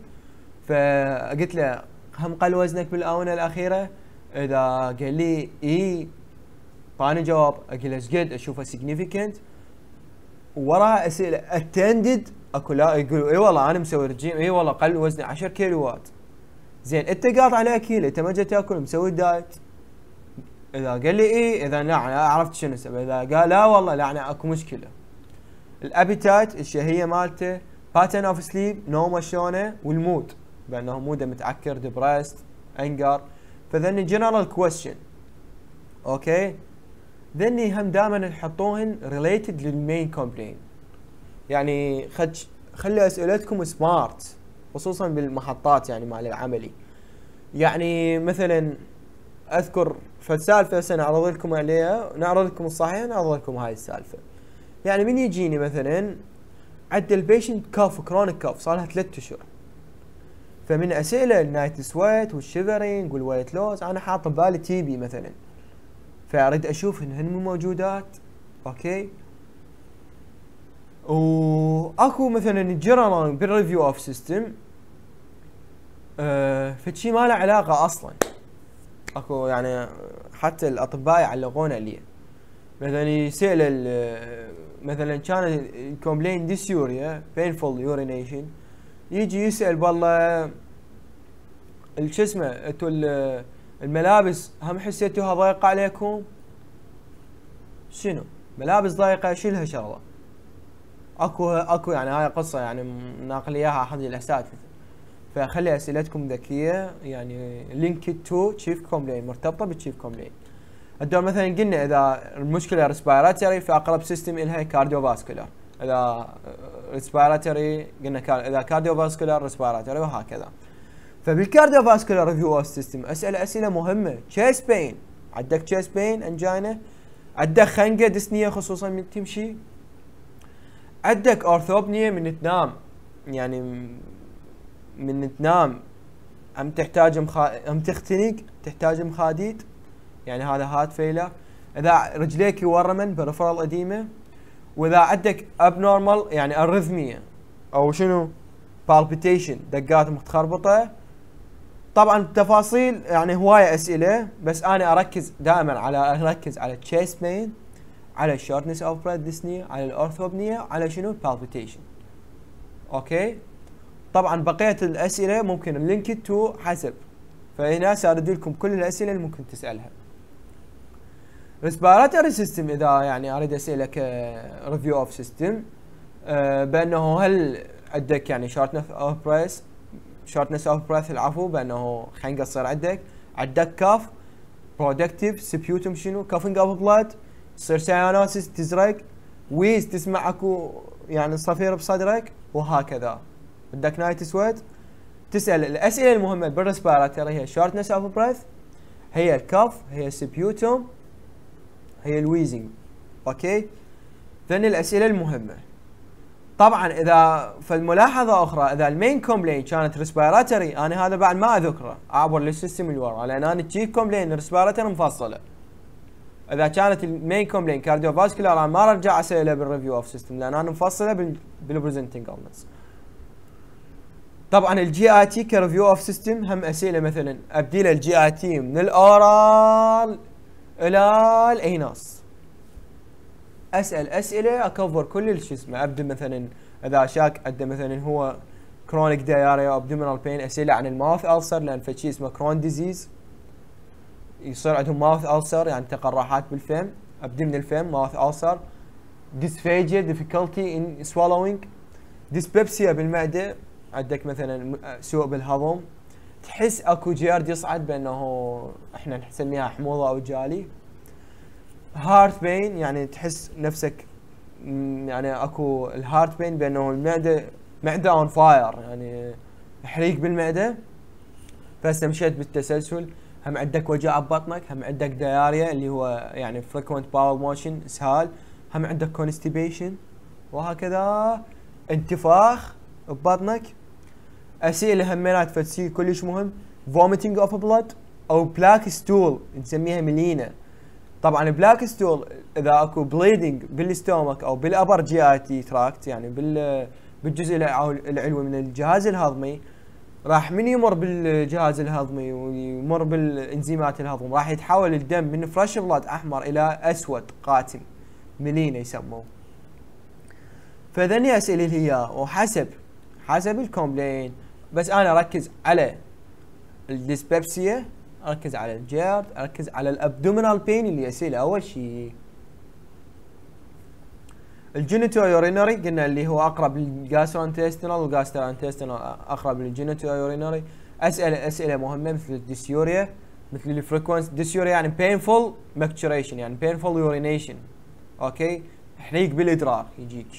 Speaker 1: فقلت له هم قل وزنك بالاونه الاخيره اذا قال لي اي فاني جواب اقول ايش قد اشوفه سيجنيفيكنت وراها اسئله اتندد اكو لا يقولوا اي والله انا مسوي رجيم اي والله قل وزني 10 كيلوات زين انت قاطع الاكل انت ما جيت تاكل مسوي دايت اذا قال لي اي اذا لا انا عرفت شنو السبب اذا قال لا والله لا انا اكو مشكله الابيتايت الشهيه مالته باترن اوف سليب نومه شلونه والمود بانه موده متعكر ديبرست انجر فذني جنرال كويشن اوكي ذني هم دائما نحطوهن ريليتد للمين كومبلين يعني خج خلي اسئلتكم سمارت خصوصا بالمحطات يعني مال العملي يعني مثلا اذكر فالسالفه هسه نعرض لكم عليها نعرض لكم الصحيح نعرض لكم هاي السالفه يعني من يجيني مثلا عند البيشنت كاف كرونيك كاف صار لها ثلاث اشهر فمن اسئله النايت سويت والشيفرينج والوايت لوز انا حاط ببالي تيبي مثلا فاريد اشوف ان هن موجودات اوكي واكو مثلا الجيرانون بالريفيو اوف سيستم فشي ما له علاقه اصلا اكو يعني حتى الاطباء يعلقون عليه مثلا يسال مثلا كان الكومبلين ديسيوريا بينفول يورينيشن يجي يسال والله شو اسمه انتوا الملابس هم حسيتوها ضايقه عليكم؟ شنو؟ ملابس ضايقه شيلها شغله. اكو اكو يعني هاي قصه يعني ناقل اياها احد الاساتذه. فخلي اسئلتكم ذكيه يعني لينك تو تشيف كومبلين مرتبطه بتشيف كومبلين. الدور مثلا قلنا اذا المشكله ريسبيراتوري فاقرب سيستم الها كارديو فاسكولار. اذا ريسبيراتوري قلنا اذا كارديو فاسكولار ريسبيراتوري وهكذا. فبالكارديوفاسكولار ريفيو سيستم اسال اسئله مهمه تشيست بين عندك تشيست بين انجينا عندك خنقه دسنيه خصوصا من تمشي عندك ارثوبنيه من تنام يعني من تنام ام تحتاج مخا... ام تختنق تحتاج مخاديد يعني هذا هات فيلر اذا رجليك يورمن برفرال قديمه واذا عندك اب يعني ارثميه او شنو بالبيتيشن دقات متخربطه طبعا تفاصيل يعني هوايه اسئله بس انا اركز دائما على اركز على التشيست بين على الشورتنس اوف بريد ديسني على الاورثوبنيا على شنو البالبيتيشن اوكي طبعا بقيه الاسئله ممكن اللينك تو حسب فهنا سارد لكم كل الاسئله اللي ممكن تسالها ريسبيراتوري سيستم اذا يعني اريد اسالك ريفيو اوف سيستم بانه هل عندك يعني شورتنس اوف بريس شورتنس اوف بريث العفو بانه خلينا نقصر عندك عندك كاف برودكتيف سبيوتم شنو كافنج اوف بلاد تصير سيانوسيس تزرق ويز تسمع اكو يعني صفير بصدرك وهكذا عندك نايت سويت تسال الاسئله المهمه بالريسبيراتوري هي شورتنس اوف بريث هي الكف هي السبيوتم هي الويزنج اوكي ذن الاسئله المهمه طبعا اذا فالملاحظه اخرى اذا المين كومبلين كانت ريسبيراتوري انا هذا بعد ما اذكره اعبر للسيستم اللي ورا لان انا تشي كومبلين ريسبيراتوري مفصله اذا كانت المين كومبلين كارديو فاسكولار انا ما ارجع اسئله بالريفيو اوف سيستم لان انا مفصله بالبريزنتنج اولنس طبعا الجي اي تي كريفيو اوف سيستم هم اسئله مثلا ابديل الجي اي تي من الاورال الى الايناس اسال اسئله اكفر كل شو اسمه ابدا مثلا اذا شاك عنده مثلا هو كرونيك او ابدومينال بين اسئله عن الماوث السر لان فشي اسمه كرون ديزيز يصير عندهم ماوث السر يعني تقرحات بالفم ابدا من الفم ماوث السر ديسفاجيا ديفيكولتي ان سوالوينج ديسبيبسيا بالمعده عندك مثلا سوء بالهضم تحس اكو جيرد يصعد بانه احنا نسميها حموضه او جالي هارت بين يعني تحس نفسك يعني اكو الهارت بين بانه المعده معده اون فاير يعني حريق بالمعده فاستمشيت بالتسلسل هم عندك وجع ببطنك هم عندك دياريا اللي هو يعني فريكونت باول موشن اسهال هم عندك كونستيبيشن وهكذا انتفاخ ببطنك اسئله همينات فتسي كلش مهم فوميتنج اوف بلاد او بلاك ستول نسميها ملينا طبعا بلاك ستول اذا اكو بليدنج بالستومك او بالابر جي اي تي تراكت يعني بال بالجزء العلوي من الجهاز الهضمي راح من يمر بالجهاز الهضمي ويمر بالانزيمات الهضم راح يتحول الدم من فريش بلاد احمر الى اسود قاتم ملينا يسموه فذني اسئله هي وحسب حسب الكومبلين بس انا اركز على الديسبيبسيا اركز على الجيرد اركز على الابدومينال بين اللي يصير اول شيء الجينيتو يورينري قلنا اللي هو اقرب للجاسترو انتستينال والجاسترو انتستينال اقرب للجينيتو يورينري اسئله اسئله مهمه مثل الديسيوريا مثل الفريكونس ديسيوريا يعني بينفول مكتشريشن يعني بينفول يورينيشن اوكي حريق بالادرار يجيك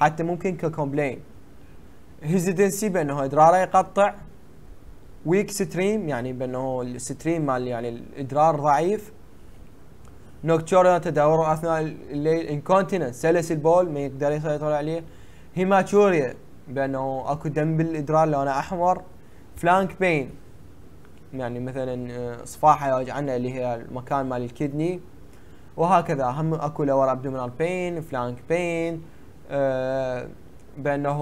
Speaker 1: حتى ممكن ككومبلين هيزيتنسي بانه ادراره يقطع ويك ستريم يعني بانه الستريم مال يعني الادرار ضعيف نوكتشورا تداوره اثناء الليل انكونتيننس سلس البول ما يقدر يسيطر عليه هيماتوريا بانه اكو دم بالادرار لونه احمر فلانك بين يعني مثلا آه، صفاحه يوجعنا اللي هي المكان مال الكدني وهكذا هم اكو لور ابدومينال بين فلانك بين آه بانه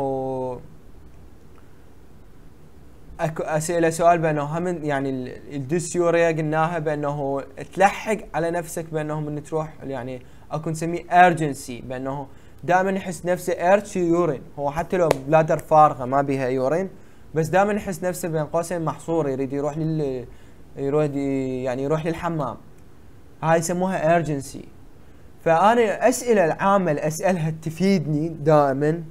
Speaker 1: اكو اسئله سؤال بانه هم يعني الديسيوريا قلناها بانه تلحق على نفسك بانه من تروح يعني اكو نسميه ارجنسي بانه دائما يحس نفسه ارتش يورين هو حتى لو بلادر فارغه ما بيها يورين بس دائما يحس نفسه بين قوسين محصور يريد يروح لل يروح يعني يروح للحمام هاي يسموها ارجنسي فانا اسئله العامه اللي اسالها تفيدني دائما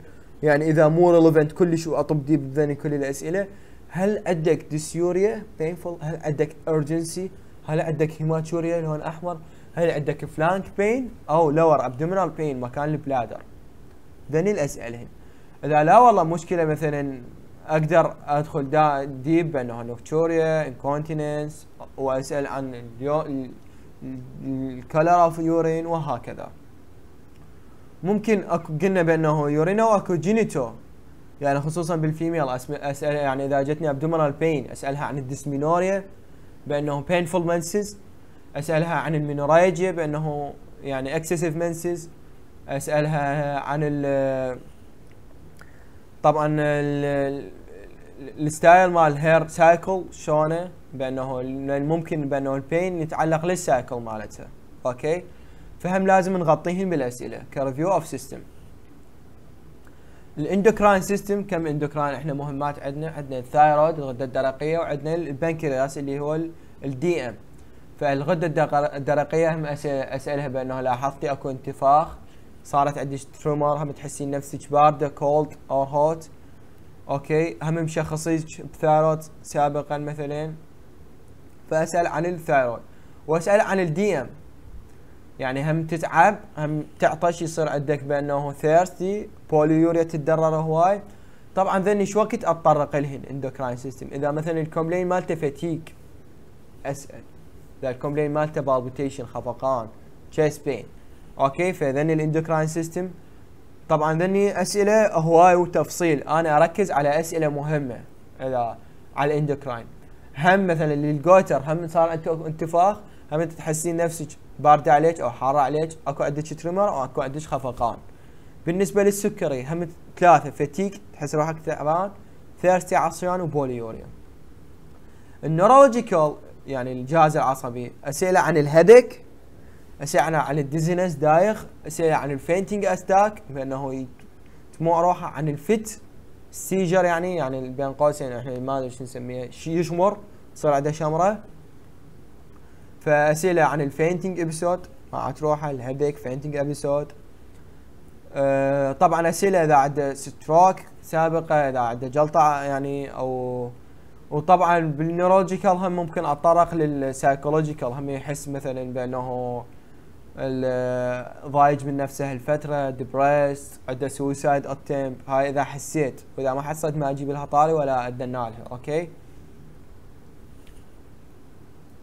Speaker 1: يعني اذا مو ريليفنت كلش واطب ديب بذني كل الاسئله هل عندك ديسيوريا بينفول هل عندك urgency هل عندك هيماتوريا لون احمر هل عندك فلانك بين او لور ابدومينال بين مكان البلادر ذني الاسئله اذا لا والله مشكله مثلا اقدر ادخل دا ديب انه نوكتوريا انكونتيننس واسال عن الكلر اوف يورين وهكذا ممكن أكو قلنا بانه يورينو اكو جينيتو يعني خصوصا بالفيميل اسال يعني اذا جتني ابدومينال بين اسالها عن الدسمينوريا بانه painful منسز اسالها عن المينورايجيا بانه يعني اكسسيف منسز اسالها عن ال طبعا الستايل مال الهير سايكل شلونه بانه ممكن بانه البين يتعلق للسايكل مالتها اوكي فهم لازم نغطيهم بالاسئله كريفيو اوف سيستم الاندوكراين سيستم كم اندوكراين احنا مهمات عندنا عندنا الثايرويد الغده الدرقيه وعندنا البنكرياس اللي هو الدي ام فالغده الدرقيه هم اسالها بانه لاحظتي اكو انتفاخ صارت عندك ترومر هم تحسين نفسك بارده كولد اور هوت اوكي هم مشخصيك بثايرويد سابقا مثلا فاسال عن الثايرويد واسال عن الدي ام يعني هم تتعب هم تعطش يصير عندك بانه ثيرستي بوليوريا تتدرر هواي طبعا ذن ايش وقت اتطرق لهن اندوكراين سيستم اذا مثلا الكومبلين مالته فتيك اسال اذا الكومبلين مالته بالبوتيشن خفقان chest pain اوكي فذن الاندوكراين سيستم طبعا ذني اسئله هواي وتفصيل انا اركز على اسئله مهمه اذا على الاندوكراين هم مثلا للجوتر هم صار عندك انتفاخ هم انت تحسين نفسك بارده عليك او حاره عليك اكو عندك تريمر او اكو عندك خفقان بالنسبه للسكري هم ثلاثه فتيك تحس روحك تعبان ثيرستي عصيان وبوليوريا النورولوجيكال يعني الجهاز العصبي اسئله عن الهدك اسئله عن الديزينس دايخ اسئله عن الفينتنج استاك بانه تموع روحه عن الفت سيجر يعني يعني بين قوسين احنا ما ادري شو نسميه يشمر تصير عنده شمره فاسئله عن الفينتنج ابيسود مع تروحه الهيدك فينتنج ابيسود آه، طبعا اسئله اذا عنده ستروك سابقه اذا عنده جلطه يعني او وطبعا بالنيورولوجيكال هم ممكن اتطرق للسايكولوجيكال هم يحس مثلا بانه آه، ضايج من نفسه هالفتره ديبريس عنده سوسايد اتمب هاي اذا حسيت واذا ما حسيت ما اجيب لها طاري ولا اتدنى لها اوكي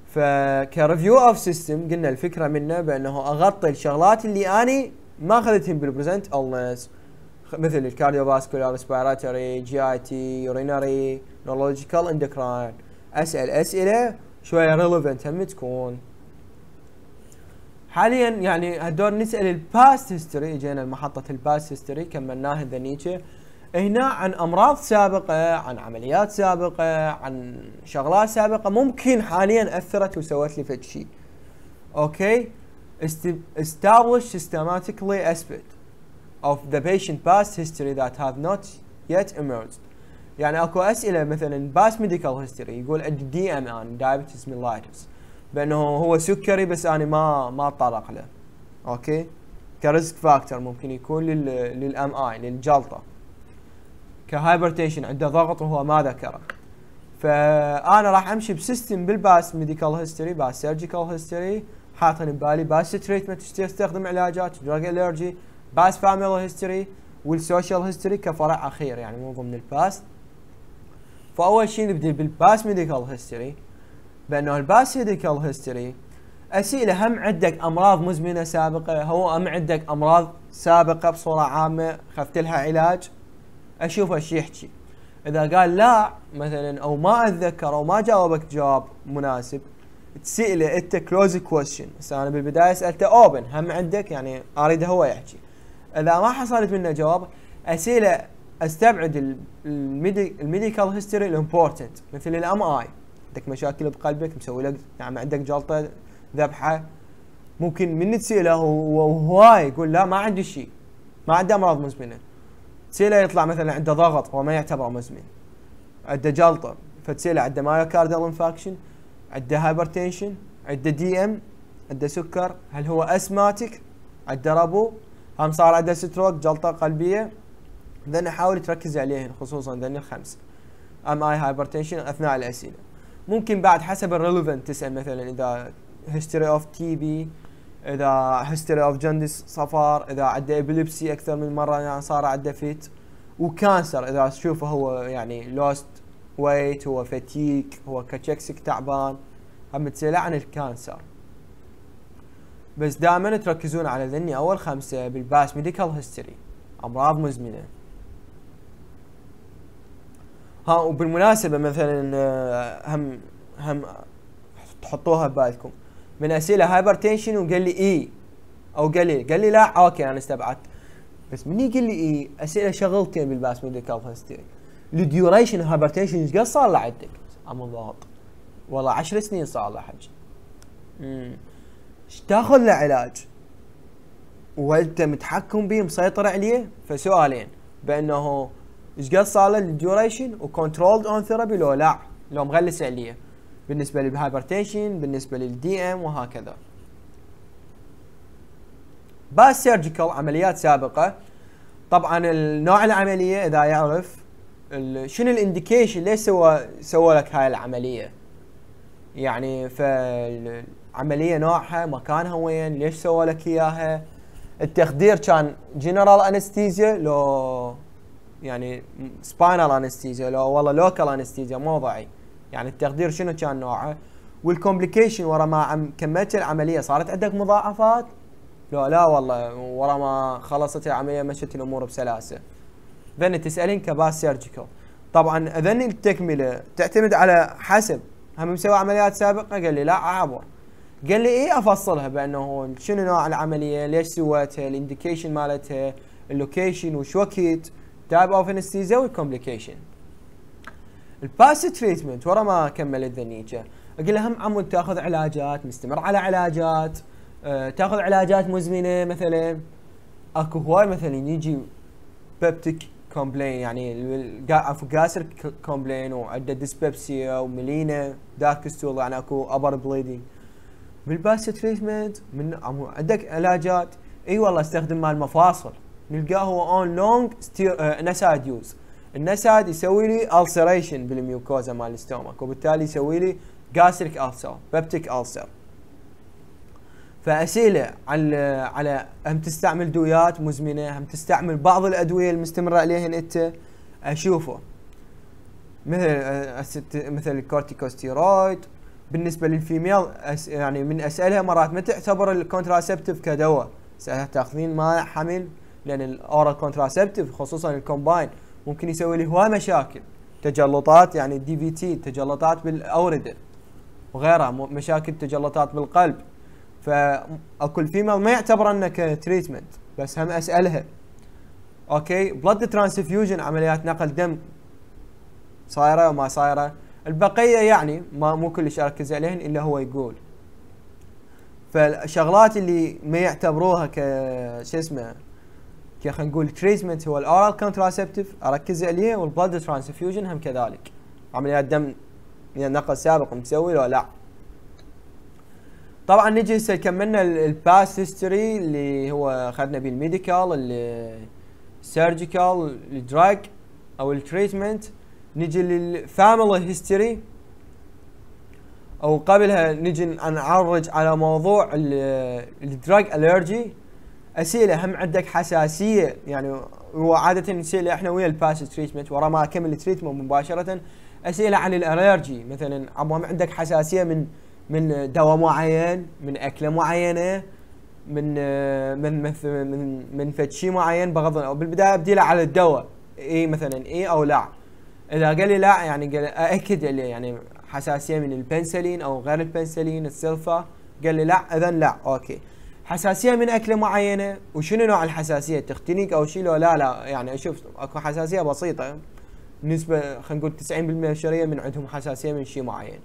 Speaker 1: فكريفيو اوف سيستم قلنا الفكره منه بانه اغطي الشغلات اللي اني ما اخذتهم بالبريزنت النس مثل فاسكولار ريسبيراتوري جي اي تي يورينري نورولوجيكال اندكراين اسال اسئله شويه ريليفنت هم تكون حاليا يعني هدول نسال الباست هيستوري اجينا لمحطه الباست هيستوري كملناها ذا نيتشه هنا عن امراض سابقه عن عمليات سابقه عن شغلات سابقه ممكن حاليا اثرت وسوت لي فد شيء اوكي establish systematically aspect of the patient past history that have not yet emerged يعني اكو اسئله مثلا باس ميديكال هيستوري يقول عندي دي ام ان دايبتس ميلايتس بانه هو سكري بس انا ما ما اتطرق له اوكي كريسك فاكتور ممكن يكون لل للام اي للجلطه كهايبرتيشن عنده ضغط وهو ما ذكره فانا راح امشي بسيستم بالباس ميديكال هيستوري باس سيرجيكال هيستوري حاطن ببالي باس تريتمنت استخدم علاجات دراج الرجي باس فاميلي هيستوري والسوشيال هيستوري كفرع اخير يعني مو ضمن الباس فاول شيء نبدا بالباس ميديكال هيستوري بانه الباس ميديكال هيستوري اسئله هم عندك امراض مزمنه سابقه هو ام عندك امراض سابقه بصوره عامه خذت لها علاج اشوف ايش يحكي اذا قال لا مثلا او ما اتذكر او ما جاوبك جواب مناسب تسأله انت كلوز كويشن بس انا بالبدايه سالته اوبن هم عندك يعني اريده هو يحكي اذا ما حصلت منه جواب اسئله استبعد الميديكال هيستوري الامبورتنت مثل الام اي عندك مشاكل بقلبك مسوي لك نعم عندك جلطه ذبحه ممكن من تسأله وهواي يقول لا ما عندي شيء ما عنده امراض مزمنه تسأله يطلع مثلا عنده ضغط هو ما يعتبر مزمن عنده جلطه فتسأله عنده مايوكاردال انفكشن عنده هايبرتنشن عنده دي ام عنده سكر هل هو اسماتيك عنده ربو هم صار عنده ستروك جلطه قلبيه ذن حاول تركز عليهن خصوصا ذن الخمسه ام اي هايبرتنشن اثناء الاسئله ممكن بعد حسب الريليفنت تسال مثلا اذا هيستوري اوف تي بي اذا هيستوري اوف جندس صفار اذا عنده ابيليبسي اكثر من مره يعني صار عنده فيت وكانسر اذا تشوفه هو يعني لوست كويت هو فتيك هو كتشكسك تعبان هم تسأله عن الكانسر بس دائما تركزون على ذني اول خمسه بالباس ميديكال هيستوري امراض مزمنه ها وبالمناسبه مثلا آه، هم هم تحطوها ببالكم من اسئله هايبرتنشن وقال لي اي او قال لي قال لي لا اوكي انا استبعدت بس من قال لي اي اسئله شغلتين بالباس ميديكال هيستوري الديوريشن هايبرتنشن ايش قد صار له عندك؟ اما ضاغط والله 10 سنين صار له حج ايش تاخذ له علاج؟ وانت متحكم به مسيطر عليه فسؤالين بانه ايش قد صار له الديوريشن وكنترولد اون ثيرابي لو لا لو مغلس عليه بالنسبه للهايبرتنشن بالنسبه للدي ام وهكذا باس سيرجيكال عمليات سابقه طبعا النوع العمليه اذا يعرف شنو الانديكيشن ليش سوى سوى لك هاي العمليه يعني فالعمليه نوعها مكانها وين ليش سوى لك اياها التخدير كان جنرال انستيزيا لو يعني سباينال انستيزيا لو والله لوكال انستيزيا موضعي يعني التخدير شنو كان نوعه والكومبليكيشن ورا ما عم كملت العمليه صارت عندك مضاعفات لو لا والله ورا ما خلصت العمليه مشت الامور بسلاسه ذن تسالين كباس سيرجيكال طبعا ذن التكمله تعتمد على حسب هم مسوي عمليات سابقه قال لي لا عبر قال لي ايه افصلها بانه شنو نوع العمليه ليش سويتها الانديكيشن مالتها اللوكيشن وش وقت تايب اوف انستيزا والكومبليكيشن الباس تريتمنت ورا ما كملت ذنيجه اقول له هم عمود تاخذ علاجات مستمر على علاجات أه تاخذ علاجات مزمنه مثلا اكو هواي مثلا يجي بيبتيك كومبلين يعني قاسر كومبلين وعنده ديسبيبسيا وملينا دارك ستول يعني اكو ابر بليدنج بالباسيو تريتمنت من عندك علاجات اي والله استخدم مال مفاصل نلقاه هو اون آه، لونج نساد يوز النساد يسوي لي السريشن بالميوكوزا مال الستومك وبالتالي يسوي لي جاستريك السر بيبتيك السر فاسئله على على هم تستعمل دويات مزمنه هم تستعمل بعض الادويه المستمره عليهن انت اشوفه مثل أه، مثل الكورتيكوستيرويد بالنسبه للفيميل يعني من اسالها مرات ما تعتبر الكونتراسبتيف كدواء تاخذين ماء حمل لان الاورال كونتراسبتيف خصوصا الكومباين ممكن يسوي لي هواي مشاكل تجلطات يعني دي في تي تجلطات بالاورده وغيرها مشاكل تجلطات بالقلب فاكو الفيميل ما يعتبر انك تريتمنت بس هم اسالها اوكي بلاد ترانسفيوجن عمليات نقل دم صايره وما صايره البقيه يعني ما مو كلش اركز عليهن الا هو يقول فالشغلات اللي ما يعتبروها ك شو اسمه كي خلينا نقول تريتمنت هو الاورال كونتراسبتيف اركز عليه والبلاد ترانسفيوجن هم كذلك عمليات دم يعني نقل سابق مسوي ولا لا طبعا نجي هسه كملنا الباس هيستوري اللي هو اخذنا بيه الميديكال السيرجيكال الدراج او التريتمنت نجي للفاميلي هيستوري او قبلها نجي نعرج على موضوع الدراج الرجي اسئله هم عندك حساسيه يعني وعاده نسأل احنا ويا الباس تريتمنت ورا ما اكمل التريتمنت مباشره اسئله عن الالرجي مثلا عمام عندك حساسيه من من دواء معين من اكله معينه من من من من, من فد شيء معين بغض النظر بالبدايه ابدي على الدواء اي مثلا اي او لا اذا قال لي لا يعني قال اكد لي يعني،, يعني حساسيه من البنسلين او غير البنسلين السلفا قال لي لا اذا لا اوكي حساسيه من اكله معينه وشنو نوع الحساسيه تختنيك او شيء لو لا لا يعني اشوف اكو حساسيه بسيطه نسبه خلينا نقول 90% من البشريه من عندهم حساسيه من شيء معين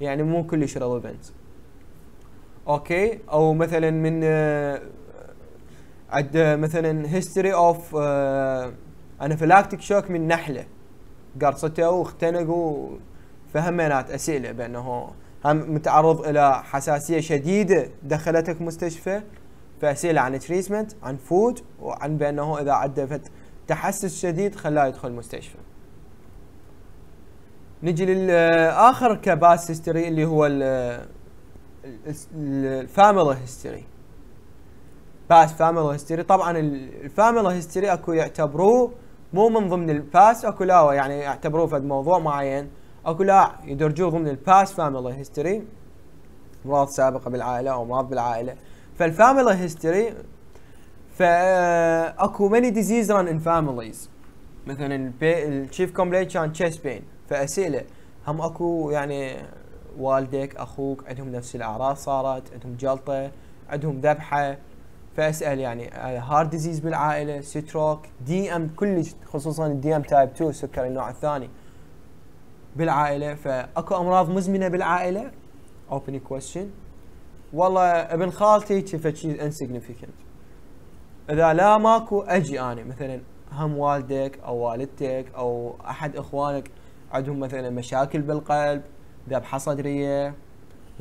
Speaker 1: يعني مو كلش ريليفنت اوكي او مثلا من آه، عد آه، مثلا هيستوري اوف انافيلاكتيك شوك من نحله قرصته واختنق معنات اسئله بانه هم متعرض الى حساسيه شديده دخلتك مستشفى فاسئله عن تريتمنت عن فود وعن بانه اذا عدفت تحسس شديد خلاه يدخل مستشفى نجي للاخر كباس هيستوري اللي هو الفاميلي هيستوري باس فاميلي هيستوري طبعا الفاميلي هيستوري اكو يعتبروه مو من ضمن الباس اكو لا يعني يعتبروه فد موضوع معين اكو لا يدرجوه ضمن الباس فاميلي هيستوري امراض سابقه بالعائله او امراض بالعائله فالفاميلي هيستوري فاكو ماني ديزيز ران ان فاميليز مثلا الشيف كومبليت كان تشيس بين فاسئله هم اكو يعني والدك اخوك عندهم نفس الاعراض صارت عندهم جلطه عندهم ذبحه فاسال يعني هارد آه، ديزيز بالعائله ستروك دي ام كلش خصوصا الدي ام تايب 2 سكر النوع الثاني بالعائله فاكو امراض مزمنه بالعائله اوبن كويشن والله ابن خالتي شفت شيء انسيغنفيكنت اذا لا ماكو اجي انا مثلا هم والدك او والدتك او احد اخوانك عندهم مثلا مشاكل بالقلب ذبحه صدريه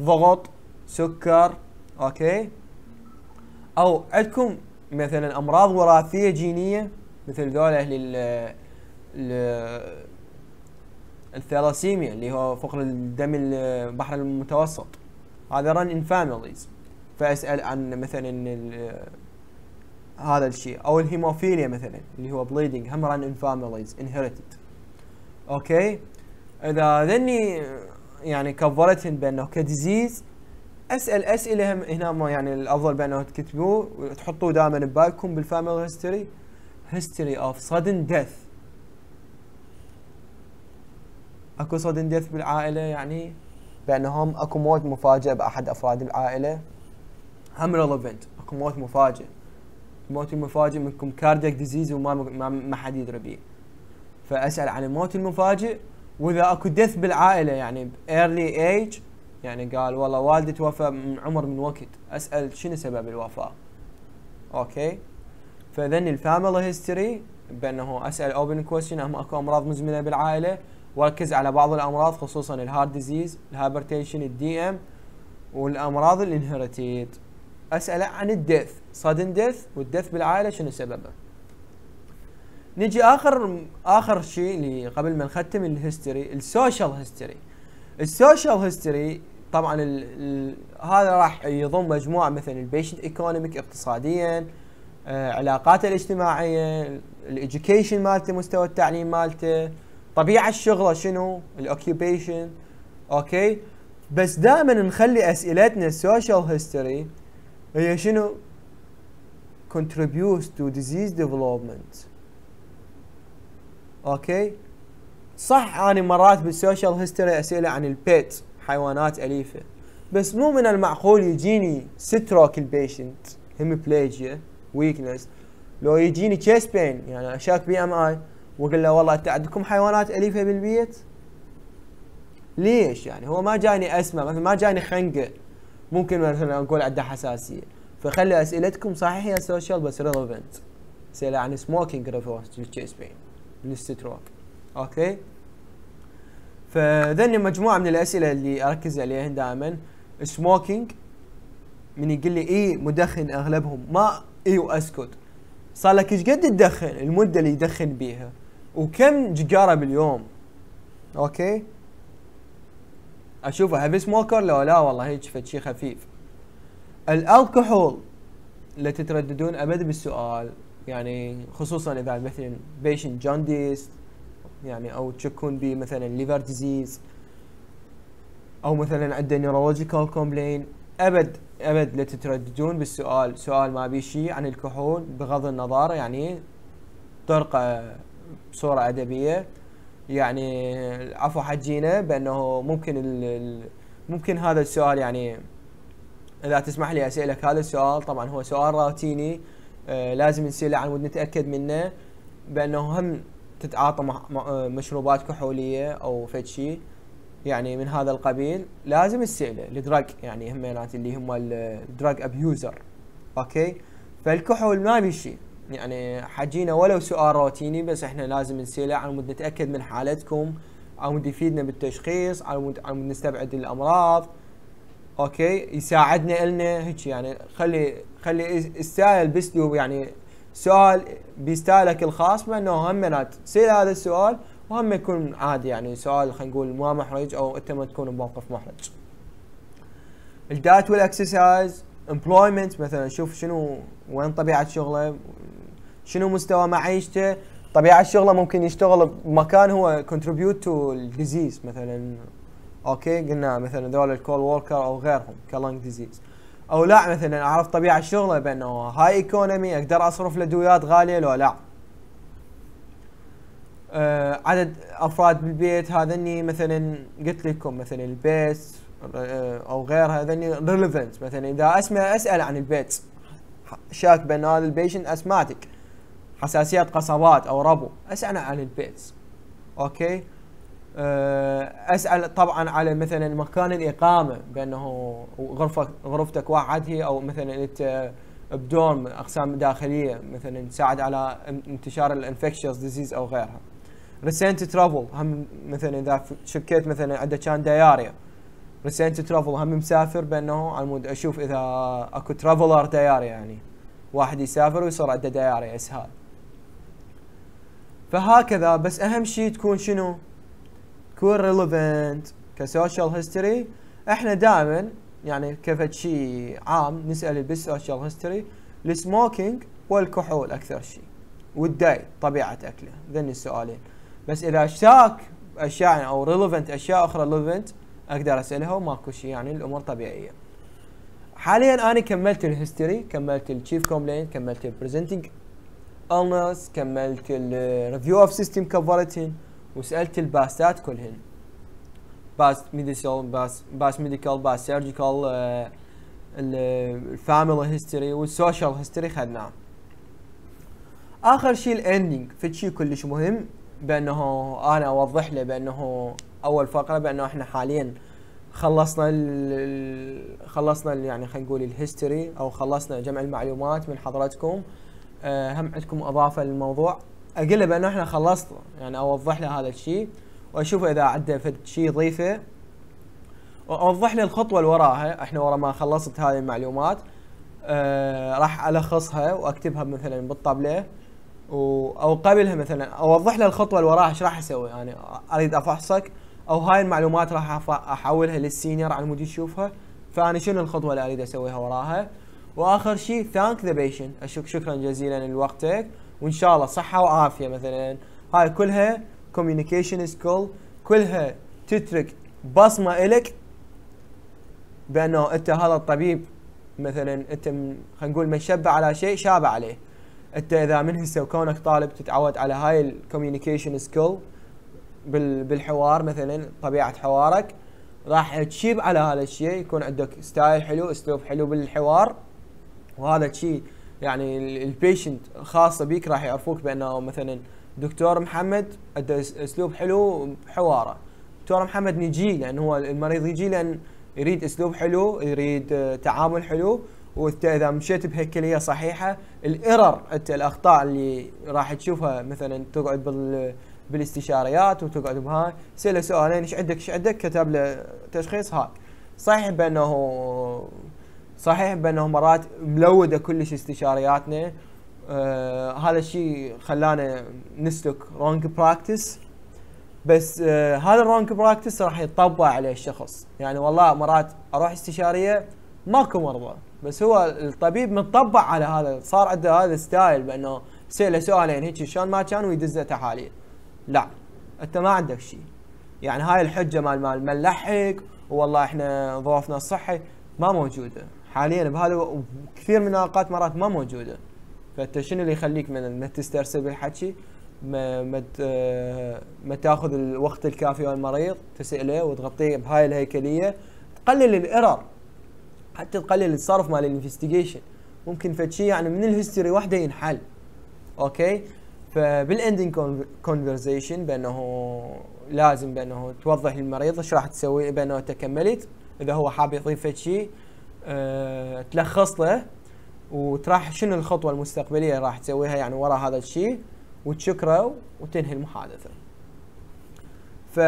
Speaker 1: ضغط سكر اوكي او عندكم مثلا امراض وراثيه جينيه مثل ذولا اهل الثلاسيميا اللي هو فقر الدم البحر المتوسط هذا رن ان فاميليز فاسال عن مثلا هذا الشيء او الهيموفيليا مثلا اللي هو بليدنج هم رن ان فاميليز انهيرتد اوكي اذا ذني يعني كفرتهن بانه كديزيز اسال اسئله هنا ما يعني الافضل بانه تكتبوه وتحطوه دائما ببالكم بالفاميلي هيستوري هيستوري اوف سادن ديث اكو سادن ديث بالعائله يعني بانهم اكو موت مفاجئ باحد افراد العائله هم ريليفنت اكو موت مفاجئ الموت المفاجئ منكم كاردياك ديزيز وما ما حد يدري بيه فاسال عن الموت المفاجئ واذا اكو دث بالعائله يعني ايرلي ايج يعني قال والله والدي توفى من عمر من وقت اسال شنو سبب الوفاه اوكي فذن الفاميلي هيستوري بانه اسال اوبن كويشن هم اكو امراض مزمنه بالعائله وركز على بعض الامراض خصوصا الهارد ديزيز الهايبرتيشن الدي ام والامراض الانهرتيد اساله عن الدث صدن دث والدث بالعائله شنو سببه نجي اخر اخر شيء اللي قبل ما نختم الهيستوري السوشيال هيستوري السوشيال هيستوري طبعا الـ الـ هذا راح يضم مجموعه مثلا البيشنت ايكونوميك اقتصاديا آه علاقاته الاجتماعيه الاديوكيشن مالته مستوى التعليم مالته طبيعه شغله شنو الاوكيبيشن اوكي بس دائما نخلي اسئلتنا السوشيال هيستوري هي شنو contributes to disease development اوكي صح اني مرات بالسوشيال هيستوري اسئله عن البيت حيوانات اليفه بس مو من المعقول يجيني ستروك البيشنت هيميبليجيا ويكنس لو يجيني تشيس بين يعني اشاك بي ام اي واقول له والله انت عندكم حيوانات اليفه بالبيت؟ ليش يعني هو ما جاني اسمع مثلا ما جاني خنقه ممكن مثلا اقول عنده حساسيه فخلي اسئلتكم صحيح يا سوشيال بس ريليفنت اسئله عن سموكينج ريفورس تشيست بين بالاستترون اوكي فذني مجموعه من الاسئله اللي اركز عليها دائما سموكينج من يقول لي اي مدخن اغلبهم ما اي واسكت صار لك ايش قد تدخن المده اللي يدخن بيها وكم سيجاره باليوم اوكي اشوفه هيفي سموكر لو لا والله هيك فشي خفيف الالكحول لا تترددون ابد بالسؤال يعني خصوصا اذا مثلا بيشن جونديس يعني او تشكون به مثلا ليفر ديزيز او مثلا عنده نيورولوجيكال كومبلين ابد ابد لا تترددون بالسؤال سؤال ما بي شيء عن الكحول بغض النظر يعني طرقه آه، بصوره ادبيه يعني العفو حجينا بانه ممكن ممكن هذا السؤال يعني اذا تسمح لي اسالك هذا السؤال طبعا هو سؤال روتيني آه، لازم نسير لعنود نتاكد منه بانه هم تتعاطى آه، مشروبات كحوليه او فد شيء يعني من هذا القبيل لازم تساله الدراج يعني هم اللي هم الدراج ابيوزر اوكي فالكحول ما بي شيء يعني حجينا ولو سؤال روتيني بس احنا لازم نسيله على مود نتاكد من حالتكم او مود يفيدنا بالتشخيص على على مود نستبعد الامراض اوكي يساعدنا النا هيك يعني خلي خلي استايل باسلوب يعني سؤال بستايلك الخاص مع انه هم لا هذا السؤال وهم يكون عادي يعني سؤال خلينا نقول ما محرج او انت ما تكون بموقف محرج. الدايت والاكسرسايز امبلويمنت مثلا شوف شنو وين طبيعه شغله شنو مستوى معيشته طبيعه شغله ممكن يشتغل بمكان هو كونتريبيوت تو الديزيز مثلا اوكي قلنا مثلا ذول الكول وركر او غيرهم كلانج ديزيز او لا مثلا اعرف طبيعه شغله بانه هاي ايكونومي اقدر اصرف لدويات غاليه لو لا آه عدد افراد بالبيت هذني مثلا قلت لكم مثلا البيت آه، او غيرها هذني ريليفنت مثلا اذا اسمع اسال عن البيت شاك بان هذا البيشنت اسماتيك حساسيات قصبات او ربو اسال عن البيت اوكي آه، اسال طبعا على مثلا مكان الاقامه بانه غرفه غرفتك واحد هي او مثلا انت بدورم اقسام داخليه مثلا تساعد على انتشار الانفكشنز ديزيز او غيرها ريسنت ترافل هم مثلا اذا شكيت مثلا عنده كان دياريا ريسنت ترافل هم مسافر بانه على مود اشوف اذا اكو ترافلر دياريا يعني واحد يسافر ويصير عنده دياريا اسهال فهكذا بس اهم شيء تكون شنو تكون ريليفنت كسوشيال هيستوري احنا دائما يعني كيف شيء عام نسال بالسوشيال هيستوري السموكينج والكحول اكثر شيء والدايت طبيعه اكله ذني السؤالين بس اذا اشتاك اشياء يعني او ريليفنت اشياء اخرى ريليفنت اقدر اسالها وماكو شيء يعني الامور طبيعيه حاليا انا كملت الهيستوري كملت التشيف كومبلين كملت البريزنتنج النس كملت الريفيو اوف سيستم كفرتهن وسالت الباسات كلهن باس ميديكال باس باس ميديكال باس سيرجيكال الفاميلي هيستوري والسوشيال هيستوري خدناه اخر شيء الاندنج شيء كلش مهم بانه انا اوضح له بانه اول فقره بانه احنا حاليا خلصنا خلصنا يعني خلينا نقول الهيستوري او خلصنا جمع المعلومات من حضرتكم آه، هم عندكم اضافه للموضوع اقول له بانه احنا خلصنا يعني اوضح له هذا الشيء واشوف اذا عنده فد شيء يضيفه واوضح له الخطوه اللي وراها احنا ورا ما خلصت هذه المعلومات أه راح الخصها واكتبها مثلا بالطبله او قبلها مثلا اوضح له الخطوه اللي وراها ايش راح اسوي يعني اريد افحصك او هاي المعلومات راح احولها للسينيور على مود يشوفها فانا شنو الخطوه اللي اريد اسويها وراها واخر شيء ثانك ذا بيشن اشك شكرا جزيلا لوقتك وان شاء الله صحه وعافيه مثلا هاي كلها كوميونيكيشن سكول كلها تترك بصمه الك بانه انت هذا الطبيب مثلا انت خلينا نقول من شب على شيء شاب عليه انت اذا من هسه وكونك طالب تتعود على هاي الكوميونيكيشن سكول بالحوار مثلا طبيعه حوارك راح تشيب على هذا الشيء يكون عندك ستايل حلو اسلوب حلو بالحوار وهذا الشيء يعني البيشنت خاصه بيك راح يعرفوك بانه مثلا دكتور محمد عنده اسلوب حلو بحواره دكتور محمد نجي لان هو المريض يجي لان يريد اسلوب حلو يريد آه، تعامل حلو وانت اذا مشيت بهيكليه صحيحه الايرور انت الاخطاء اللي راح تشوفها مثلا تقعد بال بالاستشاريات وتقعد بها سأله سؤالين ايش عندك ايش عندك كتب له تشخيص هاك صحيح بانه صحيح بانه مرات ملوده كلش استشارياتنا آه هذا الشيء خلانا نسلك رونج براكتس بس آه هذا الرونج براكتس راح يطبع عليه الشخص يعني والله مرات اروح استشاريه ماكو مرضى بس هو الطبيب متطبع على هذا صار عنده هذا ستايل بانه سأله سؤالين هيك شلون ما كان ويدز تحاليل لا انت ما عندك شيء يعني هاي الحجه مال مال ملحق والله احنا ظروفنا الصحي ما موجوده حاليا بهذا وكثير من الاوقات مرات ما موجوده فانت شنو اللي يخليك من ما تسترسل بالحكي ما ما آه، ما تاخذ الوقت الكافي ويا المريض تساله وتغطيه بهاي الهيكليه تقلل الايرور حتى تقلل الصرف مال الانفستيجيشن ممكن فد شيء يعني من الهيستوري وحده ينحل اوكي فبالاندنج كونفرزيشن بانه لازم بانه توضح للمريض ايش راح تسوي بانه تكملت اذا هو حاب يضيف شيء آه، تلخص له وتراح شنو الخطوه المستقبليه اللي راح تسويها يعني ورا هذا الشيء وتشكره وتنهي المحادثه ف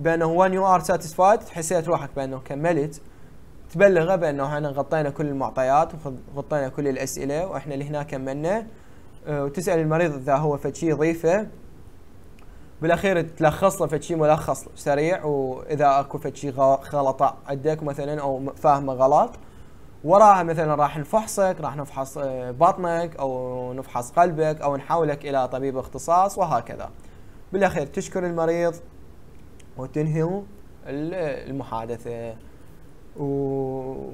Speaker 1: بانه وان you are satisfied حسيت روحك بانه كملت تبلغه بانه احنا غطينا كل المعطيات وغطينا كل الاسئله واحنا اللي هنا كملنا آه، وتسال المريض اذا هو فد شيء يضيفه بالاخير تلخص له فشي ملخص سريع واذا اكو فشي غلط عندك مثلا او فاهمه غلط وراها مثلا راح نفحصك راح نفحص آه، بطنك او نفحص قلبك او نحولك الى طبيب اختصاص وهكذا بالاخير تشكر المريض وتنهي المحادثه و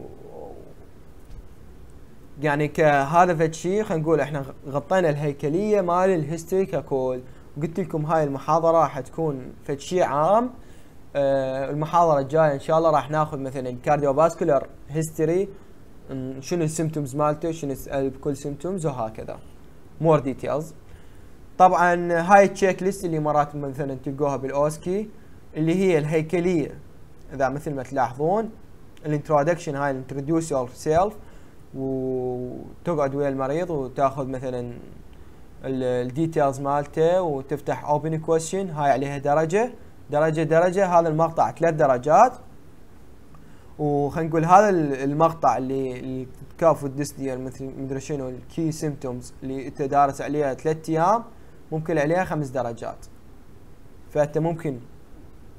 Speaker 1: يعني كهذا الشيء خلينا نقول احنا غطينا الهيكليه مال الهيستوري ككل قلت لكم هاي المحاضرة راح تكون فد عام آه المحاضرة الجاية ان شاء الله راح ناخذ مثلا كارديوفاسكولار هيستوري شنو السيمتومز مالته شنو كل سيمتومز وهكذا مور ديتيلز طبعا هاي التشيك ليست اللي مرات مثلا تلقوها بالاوسكي اللي هي الهيكلية اذا مثل ما تلاحظون الانترودكشن هاي انتروديوس يور سيلف وتقعد ويا المريض وتاخذ مثلا الديتيلز مالته وتفتح اوبن كويشن هاي عليها درجه درجه درجه هذا المقطع ثلاث درجات وخلينا نقول هذا المقطع اللي الكاف والديسنير مثل مدري شنو الكي سيمتومز اللي انت دارس عليها ثلاث ايام ممكن عليها خمس درجات فانت ممكن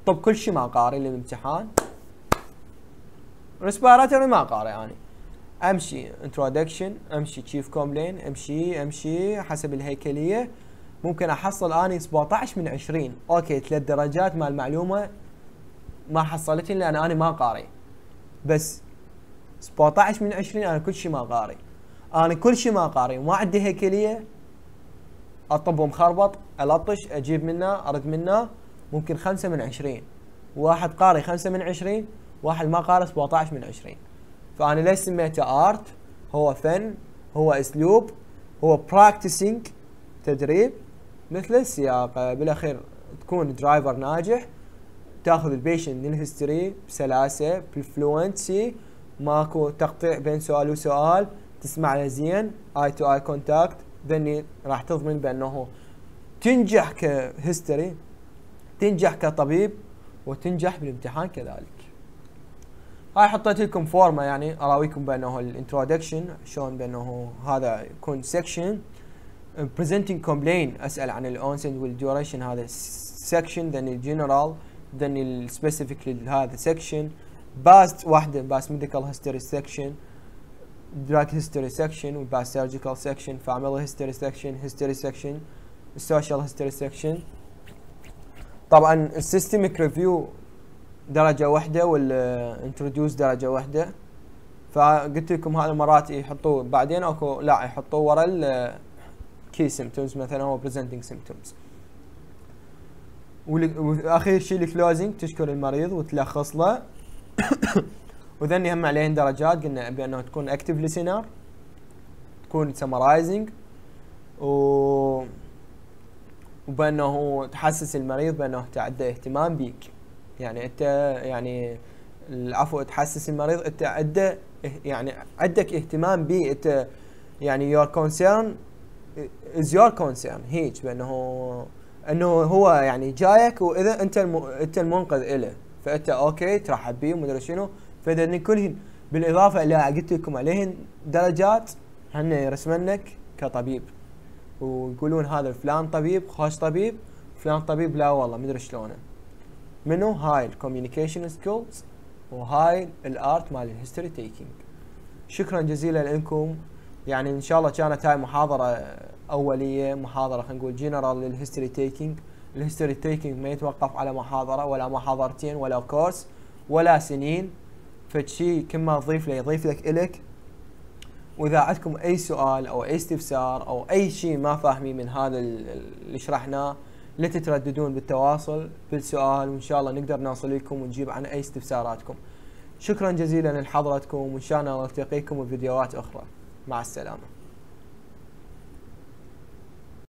Speaker 1: طب كل شيء ما قاري للامتحان ريسبيراتوري ما قاري يعني امشي انترودكشن امشي تشيف كومبلين امشي امشي حسب الهيكليه ممكن احصل اني 17 من 20 اوكي ثلاث درجات مال المعلومه ما حصلتني لان انا ما قاري بس 17 من 20 انا كل شيء ما قاري انا كل شيء ما قاري وما عندي هيكليه اطب مخربط الطش اجيب منه ارد منه ممكن 5 من 20 واحد قاري 5 من 20 واحد ما قاري 17 من 20 فأنا ليش سميته ارت هو فن هو اسلوب هو براكتسينج تدريب مثل السياقة بالاخير تكون درايفر ناجح تاخذ البيشن للهستري بسلاسة بالفلونسي ماكو تقطيع بين سؤال وسؤال تسمع له زين اي تو اي كونتاكت ذني راح تضمن بانه تنجح كهيستوري تنجح كطبيب وتنجح بالامتحان كذلك هاي حطيت لكم فورمه يعني اراويكم بانه الانترودكشن شلون بانه هذا يكون سكشن presenting complaint اسال عن الاونسنت والديوريشن هذا سكشن ذن الجنرال ذن السبيسيفيك لهذا سكشن باست واحده باست ميديكال هيستوري سكشن دراك هيستوري سكشن وباست سيرجيكال سكشن فاميلي هيستوري سكشن هيستوري سكشن سوشيال هيستوري سكشن طبعا السيستميك ريفيو درجة واحدة انتروديوس درجة واحدة فقلت لكم هذا مرات يحطوه بعدين اكو لا يحطوه ورا الكي سيمتومز مثلا هو بريزنتنج سيمتومز واخير شيء الكلوزنج تشكر المريض وتلخص له وذني هم عليهن درجات قلنا بانه تكون اكتف لسينار تكون سمرايزنج و وبانه تحسس المريض بانه تعدى اهتمام بيك يعني انت يعني العفو تحسس المريض انت عنده يعني عندك اهتمام به انت يعني يور كونسيرن از يور كونسيرن هيك بانه انه هو يعني جايك واذا انت الم... انت المنقذ اله فانت اوكي ترحب به ومدري شنو فاذا كلهن بالاضافه الى قلت لكم عليهن درجات هن يرسمنك كطبيب ويقولون هذا فلان طبيب خوش طبيب فلان طبيب لا والله مدري شلونه منو هاي الكوميونيكيشن سكيلز وهاي الارت مال الهيستوري تيكينج شكرا جزيلا لكم يعني ان شاء الله كانت هاي محاضره اوليه محاضره خلينا نقول جنرال للهيستوري تيكينج الهيستوري تيكينج ما يتوقف على محاضره ولا محاضرتين ولا كورس ولا سنين فشي كما تضيف له يضيف لك الك واذا عندكم اي سؤال او اي استفسار او اي شيء ما فاهمين من هذا اللي شرحناه لا تترددون بالتواصل بالسؤال وان شاء الله نقدر نوصل لكم ونجيب عن اي استفساراتكم شكرا جزيلا لحضرتكم وان شاء الله نلتقيكم بفيديوهات اخرى مع السلامه